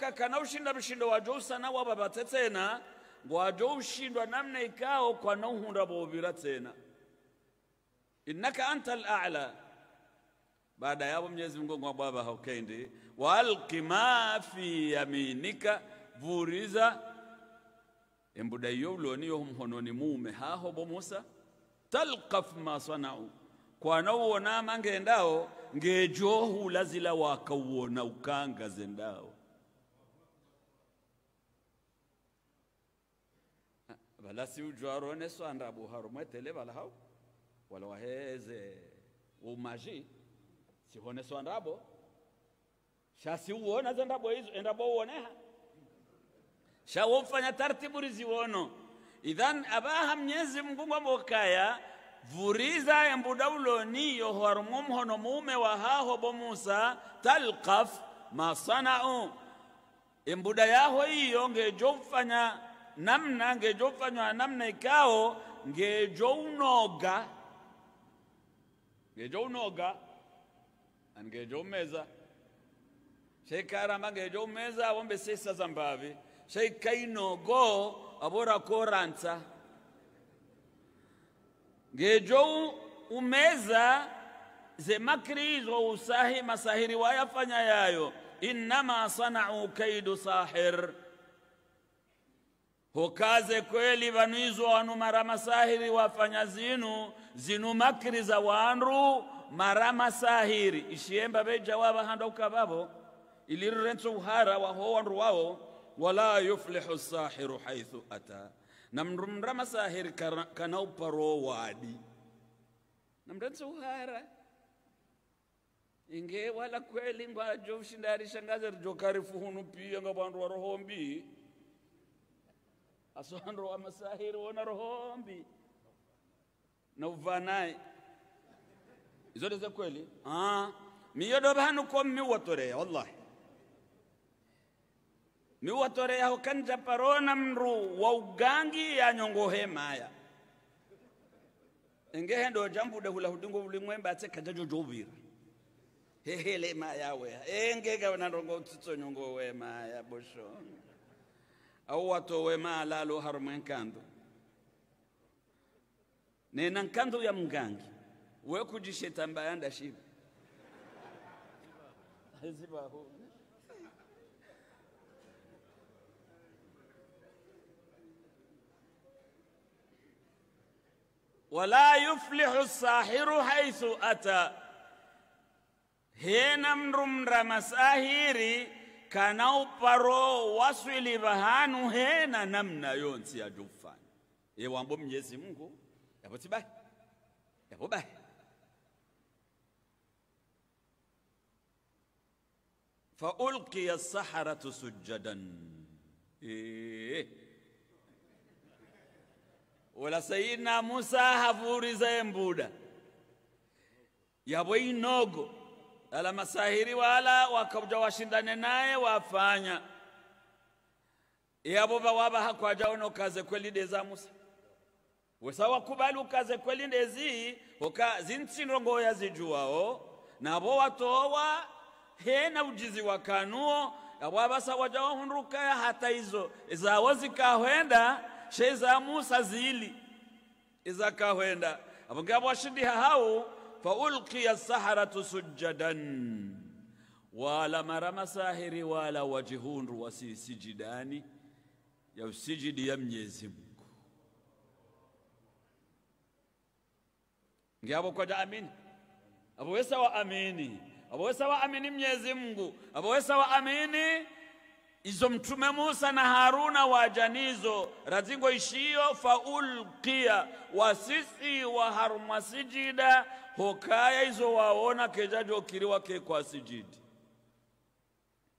kaka na ushinda mshindo wajo usana wavavate tsena ngwajo ushindwa namna ikao na uhunda vovira tsena innaka antal a'la baada yavo Mwenyezi Mungu baba hokendi walqi ma fi yaminika vuriza embuda iyo uloniyo mhononi mume hahobo musa talqaf ma sanau kwanauwona mangendao ngejohu lazila wakauwona ukanga zendao vala si ujwarone swanda buharo mwetele vala hau wala waheze umaji sihone swandabo shasiuona zendabwa hizo endabwa uoneha shawomfanya taratibu riziwono idhan abaha mnyezi mngu mokaya vuriza embuda yohwarumwa omuhono muume wa hahobo musa talkaf ma embuda yaho iyo ngejofanya namna ngejofanywa namna ikao ngejounoga ngejounoga angejomeza jo meza omumeza abo zambavi esaza go abora koranza ngejo umeza makrizo usahi masahiri wayafanya yayo innama sanau kaidu sahir hukaze kweli vanwizo wanu mara masahiri wafanya zinu zinu makri za wandu mara masahiri ishiemba veja handa ukavavo ilirrenso uhara wahowanru wawo wala yuflihu sahiru haithu ata namrumrama sahiri kanauparo wadi namrenso uhara inge wala kweli ngwa jovshindari shangaze rijokarifu hunu pia nga vandu wa rohombi aso vandu wa masahiri wona rohombi na uvanaye izodeze kweli ah miyodo vanu komi watoreya wallahi miwatoreyaho kanza parona mru wa ugangi ya nyongohe maya engehe ndo jambude hula hudingo bulimwembe atse kajajo jobira hehele maya we engega na rongo nyongo we maya bosho au wato we ma lalo nena nkando ya mgangi we kujishetamba yanda shiba ولا يفلح الساحر حيث أتى هينم رم رمساهيري كانوا برو وصل بهانو هنا نمنا يونس إيه يا جوفان يوامبو مجيسي مungu yapo tibahi yapo باه فألقي السحرة سجدا إيه wala sayidina musa havuriza embuda yabwe inogo ala masahiri wala wakaja washindane naye wafanya yabo bawabaha kwajawo kaze kweli deza musa wesa wakubali ukaze kweli ndezi oka zintsino ngoya nabo watowa hena ujizi wakanuo yabo abasa wajawo hunrukaya hata izo zawo zikahwenda musa zili izakahwenda apo ngapo ashindi fa ulqiya saharatu sujadan wala marama sahiri wala wajihundu wasisijidani ya usijidi ya mnyezi mungu kwa kwaja amini abowesa wa amini abowesa wa amini mnyezi mungu apowesa wa amini izo mtume Musa na Haruna wajanizo razingo ishio faulqiya wasisi haruma sijida hokaya izo waona kejaji okiriwa ke kwa sijidi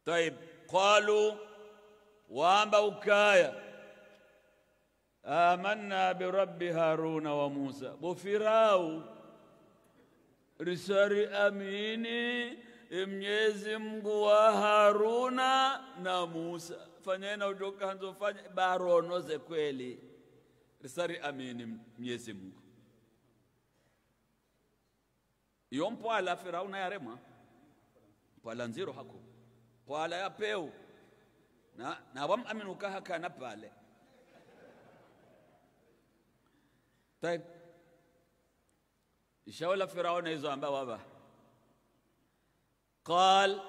taib qalu wamba ukaya amanna rabbi haruna wa musa bofirau risari amini E Mwenyezi Mungu wa Haruna na Musa fanyena udoka hanzo fanya baronoze kweli risari amini Mwenyezi Mungu iyo mpwala Firauna yarema mpwala nziro hako mpwala ya peu na, na kaha kana pale taib ishaola Firauna hizo amba wabaha qal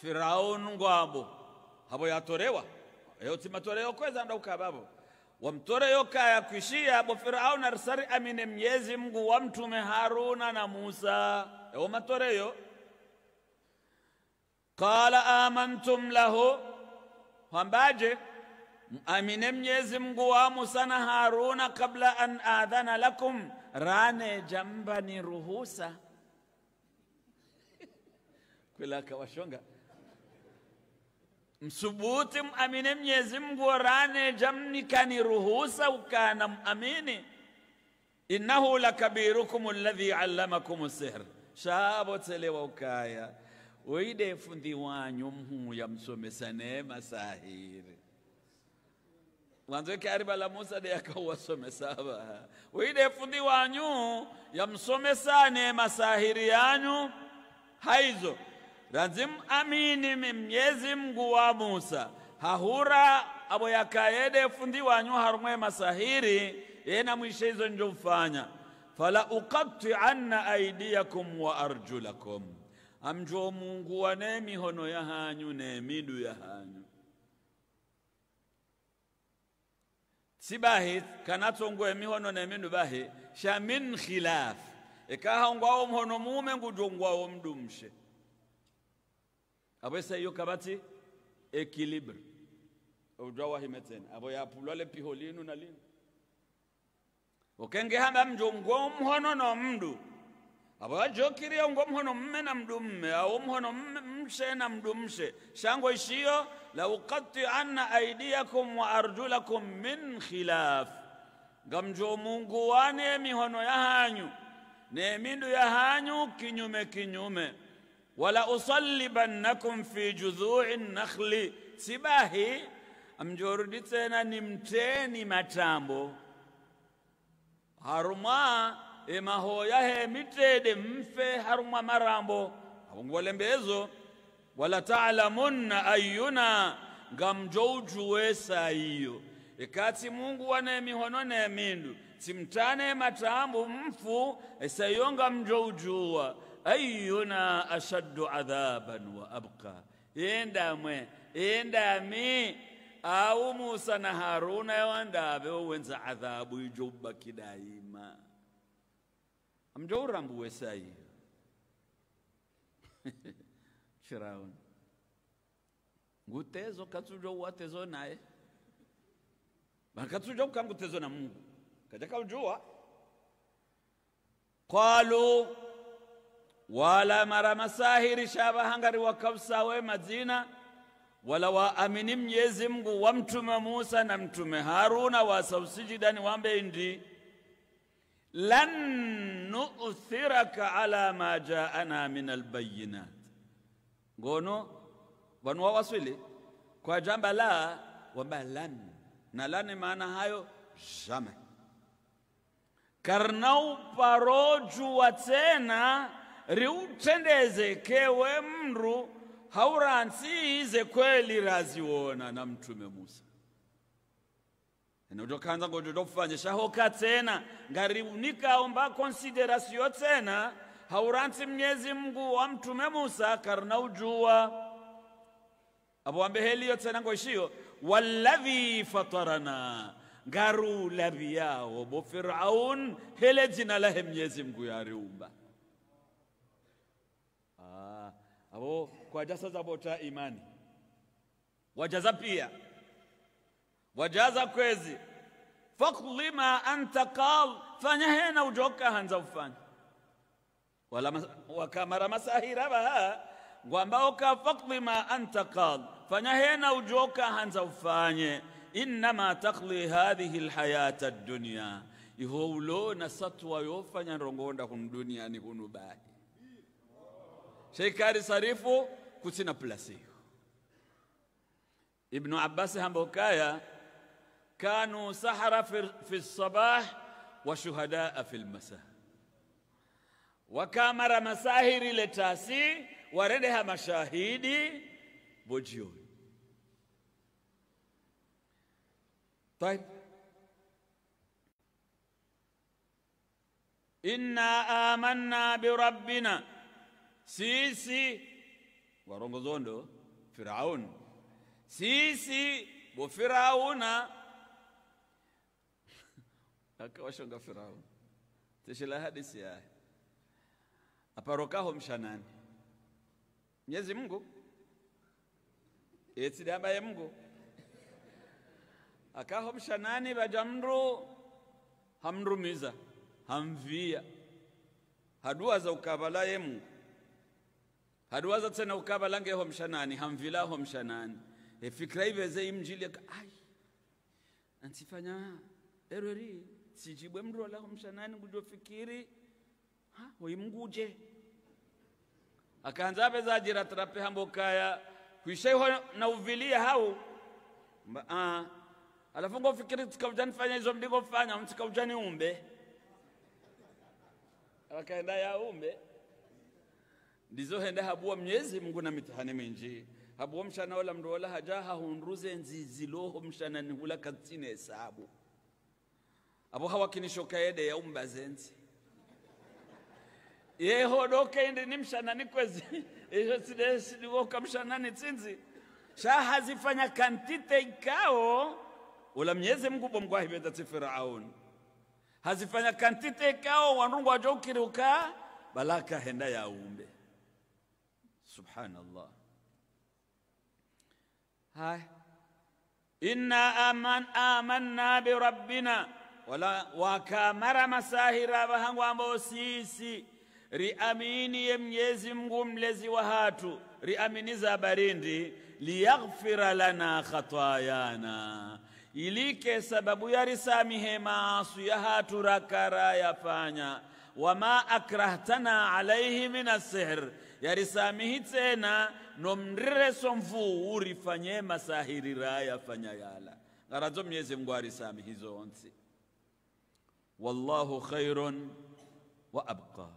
firaun ngwabo habo yatorewa yo timatorewa kweza ndauka babo wamtoreyoka yakwishia abo firaun arsari amine mnyezi mngu wamtume haruna na musa yo matoreyo qala amantum lahu wambaje amine mnyezi mgu wa musa na haruna kabla an adhana lakum rane jamba ni ruhusa kwela akawashonga msubuti muamine mnyezi mngu jamni kani ruhusa ukana mamini innahu lakabirukum alladhi allamakum sihr shabo tselewa ukaya oide fundi wanyu mhuya msomesane masahiri wanzweke ari la musa de yakauwasomesaba oide fundi wanyu yamsomesane masahiri yanyu haizo lazimu amini mimyezi mgu wa musa hahura abo fundi wanyu harumwe masahiri yena mwishe izo njofanya fala anna aidiakum wa arjulakum amjo mungu wane mihono ya hanyu nemidu ya hanyu sibahi nguwe mihono nemidu midu bahi shamin khilaf nguwa mhono mume nguwa mdumshe aboyesa yo kabati equilibre himetene himetena aboyapulwa lepiho linu na linu ukengehamba mnju ngomhono no mndu abo ajokiria mhono mme na mndu mme au mhono mshe na mdu mshe shango ishiyo lauqatianna aidiakum wa arjulakum min khilaf ngamjo mungu wane mihono hanyu ne mindu hanyu kinyume kinyume wala usallibannakum fi judhu'in nakhli, sibahi amjorudi tena nimteni matambo haruma emahoya he mitede mfe haruma marambo awongolembezo wala taalamunna ayuna ngamjoujuwe saiyo ikatsi mungu wane mihono ne mindu timtane matambo mfu esayonga mjoujuwa ayuna ashaddu adhaban wa abqa yenda mi au musa na haruna yawandave wenza adhabu ijuba kidaima daima amjo sai Firaun firauni ngutezo katsujo watezo naye bakatujo ukangutezo na mungu kaja kaujua qalu wala mara masahiri shabahangari we Madina wala waamini Mwenyezi Mungu wa mtume Musa na mtume Haruna wasausijidani wambe indi lan nu'thiraka ala ma jaana min albayinat ngono wanu waswili kwa jamba la wamba lan na lani maana hayo jamais karnau parojuwa tena mru mndu ize kweli raziona na mtume musa notokhanza ngoti tofanyishaho katsena ngariunikaomba consideration tsena hauransi mnyezi mngu wa mtume musa karina ujuwa apo wambeheliyo tsena ngoshio walladhi fatarana ngaru labia bo firaun hele jina lahe mnyezi mngu yariumba abo kwajasazabota imani wajaza pia wajaza kwezi fakulima anta kal fanya hena ujoka hanza ufanya wala wakamara masahira ba ngwamba oka fakli ma anta kal fanya hena ujoka hanza ufanye innama takli hadhihi alhayata ad-dunya ihoulo na satwa yofanya rongonda kun duniani hunubahi شيكاري صريفو كتنا بلاسيو ابن عباس هم كانوا سحرة في الصباح وشهداء في المساء وكامر مساهر لتاسي وردها مشاهدي بوجيون طيب إنا آمنا بربنا sisi warongozondo firauni sisi bofirauna akawashonga firauni teshela hadisi yaye aparokaho mshanani mnyezi mungu yetsidamba ye mungu akaho mshanani vaja mndu hamrumiza hamvia hadua za ukavala ye mungu hadwaza tsena ukaba lange ho mshanani hamvila ho mshanani e efikira iveze imjili ai antifanya erori erweri tsijibwe ho mshanani fikiri ha hoimnguje akaanza beza ajira trape hambokaya ho na uvilia hao mba a ah, alafu ngo ngofikiri tikaujani fanya hizo mdikofanya mtikaujani umbe akaenda ya umbe ndizohenda habuwa mnyezi mungu na mitihani minji habuwa mshana wala mndu haja hahunruze nziziloho mshana nihula katsine hesabu abo yede ya yeho doke indi yeho nikwezi izo woka mshana shaha shahazifanya kantite ikao wala mnyezi mungu bomgwahibeda tifirauni hazifanya kantite ikao wanungu wajokiruka balaka henda yaumbe سبحان الله هاي إنا آمن آمنا بربنا ولا وكامر مساهرا بهم وموسيسي riamini ye Mwenyezi Mungu mlezi wa hatu, riaminiza barindi liyaghfira lana khatayana, ilike sababu yarisamihe maasu ya hatu rakara yafanya wama akrahtana alaihi min asihr yarisaamihi tsena nomrireso mvuu urifanye masahirira yafanya yala ngarazo mnyezi mngu arisaamihi zonsi wallahu khairun wa abqa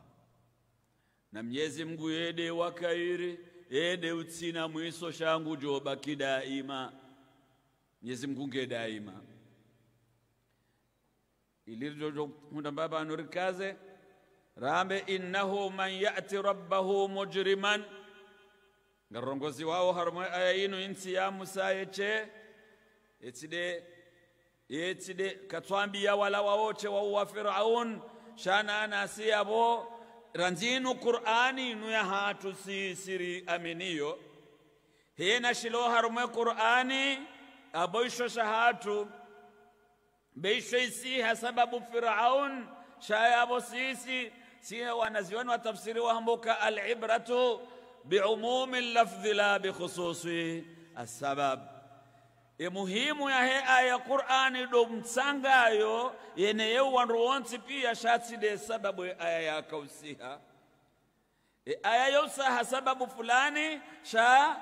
na mnyezi mngu yede wakairi yede utsina mwiso shangu jobaki daima myezi mngunge nge daima ilirjo hunda mbaba anurikaze rambe innahu man yati rabbahu mujriman ngarongozi wawo harumwe ayayinu yino insi ya musa yece yetside katwambi ya wala wawoce wawuwa firaun shana anasi yabo ranzinu qur'ani inu ya hatu sisiri aminiyo hena shilo harumwe qur'ani aboisho shahatu beisho isiha sababu firaun abo sisi sio wanazioni watafsiri wahambuka, alibratu biumumi lafdhi la bikhususi asabab. Imuhimu e ya he aya Qur'ani do msangayo yeneye wandu wonsi pia shatside sababu aya yakausiha e aya yosaha sababu fulani sha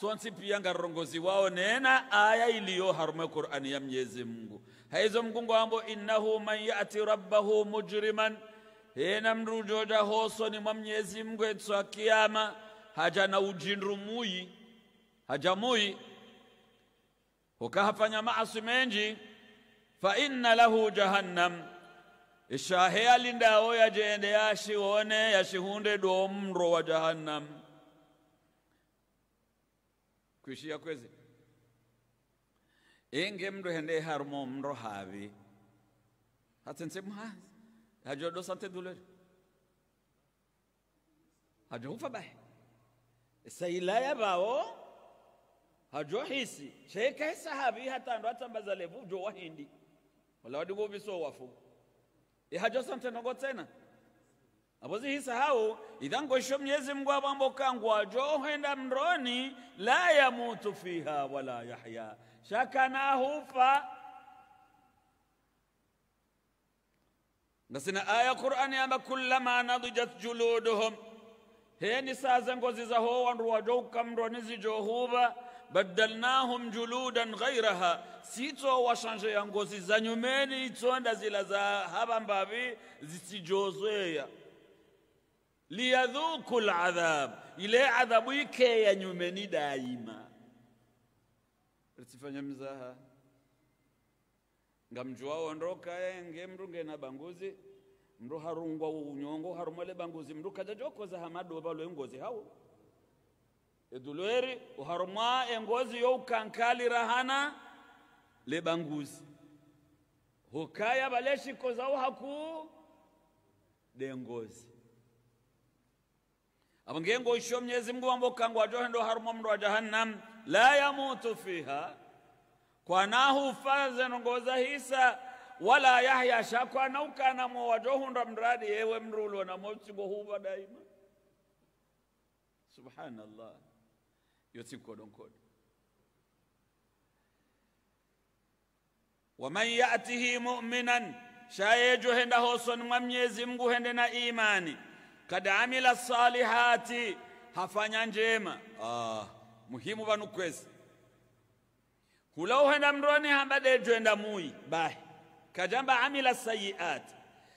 sonsi pia ngarongozi wao nena aya iliyo harume Qur'ani ya Mwenyezi Mungu haizo mgungu ambo innahu man yati rabbahu mujriman hena mndu joja hoso ni mwa mnyezi mngu etso ya kiyama haja na ujindu muyi haja muyi hukahafanya maasi menji fa inna lahu jahannam ishahe alindawo yajende yashiwone yashihunde do mro wa jahannam kuishia kwezi inge mndu hende harumo mro havi hatsense muhazi hajaondoa santedulari hajohufa bahe sailaya bawo hajohisi sheka sahabi hatando atambaza levu jo wahindi wala wadigo biso wafu e hajo sante nogo tena abozi hisa hao idhango isho mnyezi mngu abambo kangu ajo henda mroni la yamutu fiha wala yahya shaka na hufa na sina aya qur'ani amba kullama nadijat juluduhum heni saze ngozi za ho wandu wadow kamdo nizi johuba badalnahum baddalnahum juludan ghayraha sito washanje ya ngozi za nyumeni itonda zila za haba mbavi zisijozoea liyadhuku aladhab ile adhabu ikeya nyumeni daima ritifanya mzaha ngamjuwao ondoka yenge mndu ngena banguzi mndu harungwa unyongo harumwele banguzi mndu kajajokoza hamadu balwe ngozi hao edulweri uharumwa engozi yo ukankali rahana le banguzi hukaya baleshikozao haku dengozi apo ngengo isho mnyezi mngu wambo kangwa ndo harumwa mndu wa jahannam la yamutu fiha kwanahu nongoza hisa wala yahya shakwanaukanamo watohunda mradi ewe mrulo na msigo huva daima subhanallah yotsikodonkodo waman yatihi muminan shayejo henda hoson mwa mnyezi mngu hende na imani kad amila salihati hafanya njema ah, muhimu vanu kwezi kula uhenda mndwani hamba dejwenda mui bahi kajamba amila sayiat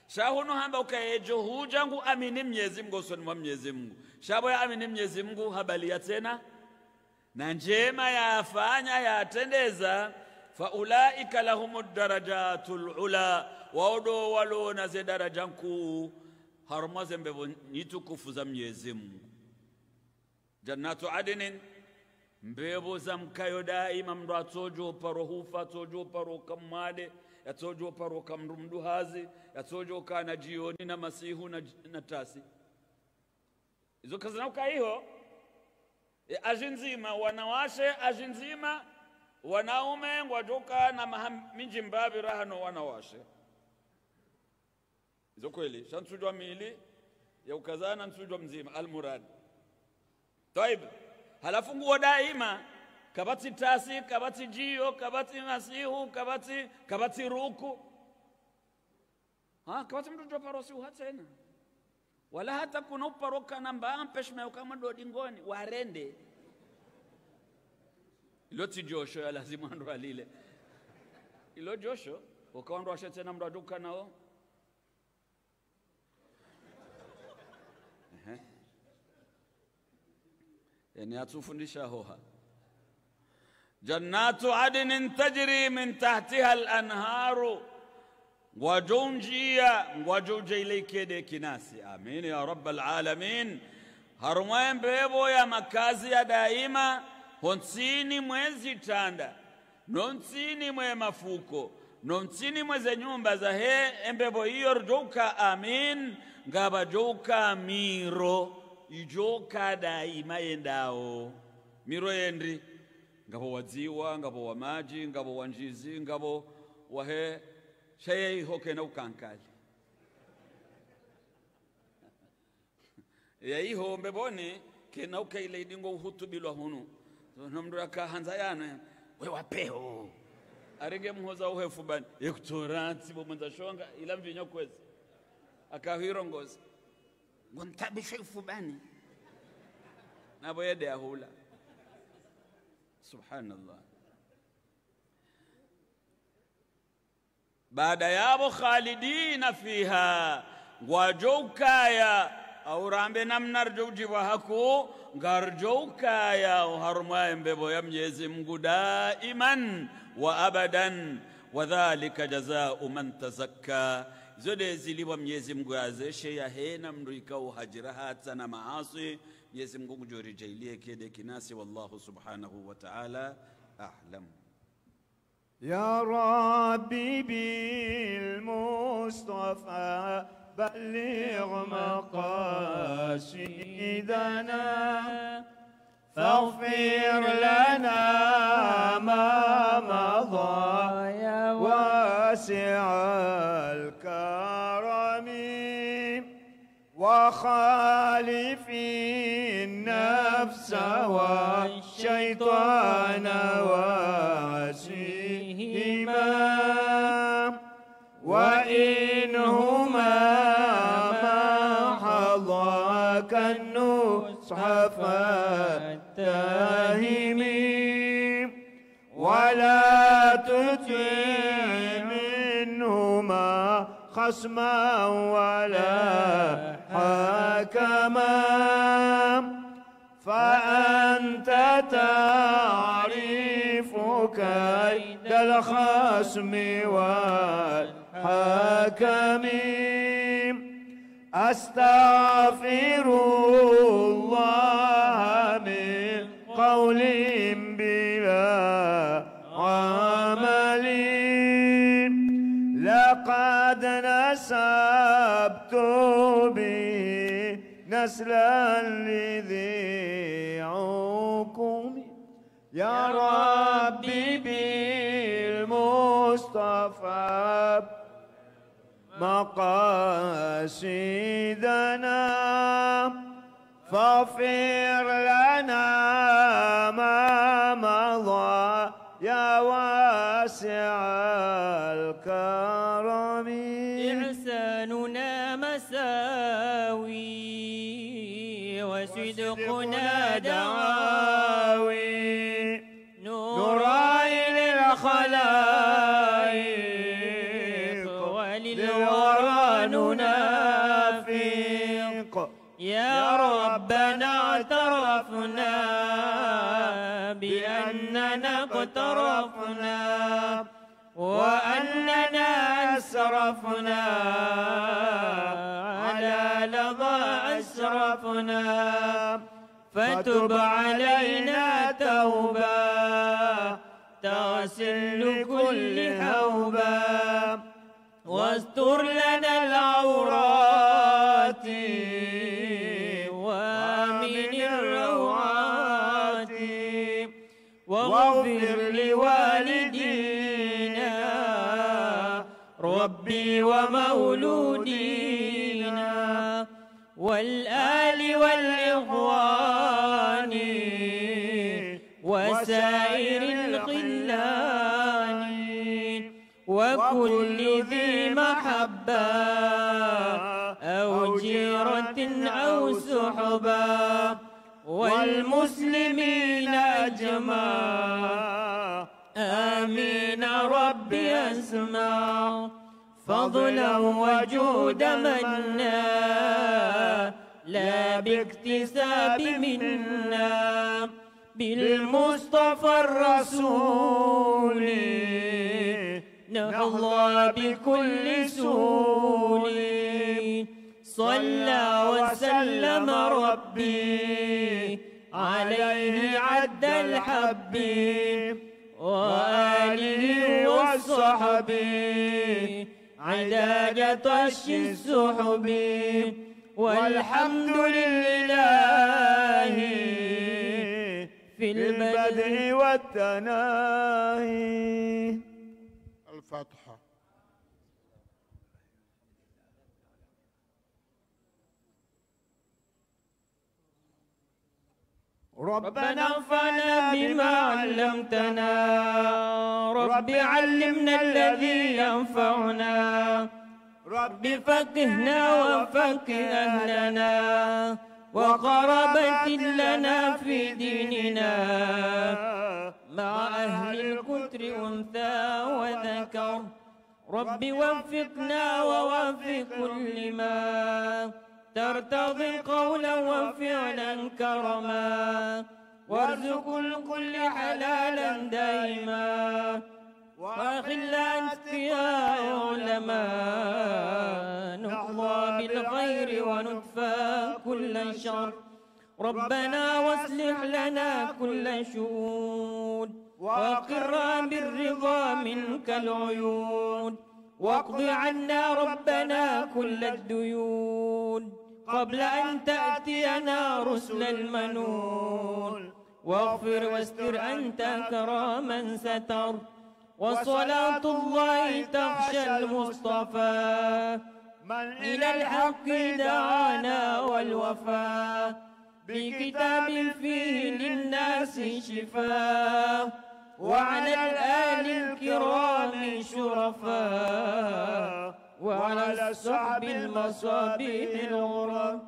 shahunu hamba ukaejo hujangu amini mnyezi mngu usoni mwa mnyezi mngu shabu ya amini mnyezi mngu habali ya tena na njema yafanya yatendeza ulaika lahumu darajatul ula waodo na ze daraja nkuu harumwa zembevo nyitukufu za mnyezi mngu jannatu adinin za mkayo daima mndu atsojoparo hufa atsojoparo kammade yatsojoparo kamndu mndu hazi yatsojoka na jioni na masihu na, na tasi izo kazinauka iho e, aji nzima wanawashe aji nzima wanaume ngwajoka na minji mbavi rahano wanawashe izo kweli shantsujwa mili ya ukazana ntsujwa mzima almurad taiba halafu nguo daima kabati tasi kabati jio kabati masihu kabati, kabati ruku ha kabatsi mtoto parosi uhatsena wala hata kuna uparoka namba ampeshma yokama dodingoni warende ilo tijosho ya lazima ndo alile ilo josho ukaondwasha tena mndu aduka yani eh, atufundisha hoha jannatu adnin tajri min tahtiha al-anharu ngwajo njia ngwajo kinasi amin ya rabbal alamin harumwaye mbevo ya makazi ya daima honsini mwezitanda nonsini mwe mafuko nonsini mweze nyumba za he hiyo iyo rjouka amin ngabajouka miro ijo kada imayendao miro yendi ngabo wadziwa ngabo wa maji ngabo wa njizi ngabo wahe shaye ihokena ukankali yaihombe boni kena ukaileidi ngo uhutubilwa hunu nomndu akahanza yana we wapeho arege mhoza uhefubani ekutoratsi bomwenza shonga ila mvinya kwezi akahirongoza وانت بشوفه باني نابو يدي أهولا سبحان الله بعد يا أبو خالدين فيها وجو كايا أو رامبي نم نرجو جواهكو غرجو كايا وهرما ينبيبو يمجيزم دائما وأبدا وذلك جزاء من تزكى zolezi liwa Mwenyezi Mungu azeshe ya hena mruika uhajira hata na maasi Mwenyezi Mungu jailie kede kinasi wallahu subhanahu wa ta'ala ahlam ya rabbi bil mustafa بلغ مقاصدنا فاغفر لنا ما مضى واسع الكرم وخالفي النفس والشيطان واسيهما وإنهما ما حضاك النصح فاتهي خصما ولا حكما فأنت تعرف كيد الخصم والحكم أستغفر الله من قول بلا عام وهبت نسلا لذي عقوم يا ربي بالمصطفى مقاصدنا فاغفر لنا ما مضى يا واسع الكرم عرفنا على لظى أسرفنا فتب علينا توبة تغسل كل حوبة واستر لنا العورات ومولودينا والآل والإخوان وسائر القلان وكل ذي محبة أو جيرة أو سحبة والمسلمين أجمع آمين ربي أسمع فضلا وجود منا لا باكتساب منا بالمصطفى الرسول نحظى بكل سول صلى وسلم ربي عليه عد الحب وآله والصحب عداد طش السحب والحمد لله في البدء والتناهي الفتح ربنا انفعنا بما علمتنا رب علمنا الذي ينفعنا رب فقهنا وفقه أهلنا وقربت لنا في ديننا مع أهل الكتر أنثى وذكر رب وفقنا ووفق كل ما ترتضي قولا وفعلا كرما وارزق الكل حلالا دائما وأخل يا علماء نحظى بالخير وندفى كل شر ربنا واصلح لنا كل شؤون واقرا بالرضا منك العيون واقض عنا ربنا كل الديون قبل أن تأتينا رسل المنون واغفر واستر أنت كراما ستر وصلاة الله تخشى المصطفى من إلى الحق دعانا والوفاء بكتاب فيه للناس شفاء وعلى الآل الكرام شرفاء وعلى الصحب المصابين الغرب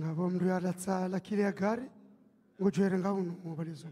nabo mndu yadatsa lakili yagari ngojwere ngauno mubalizo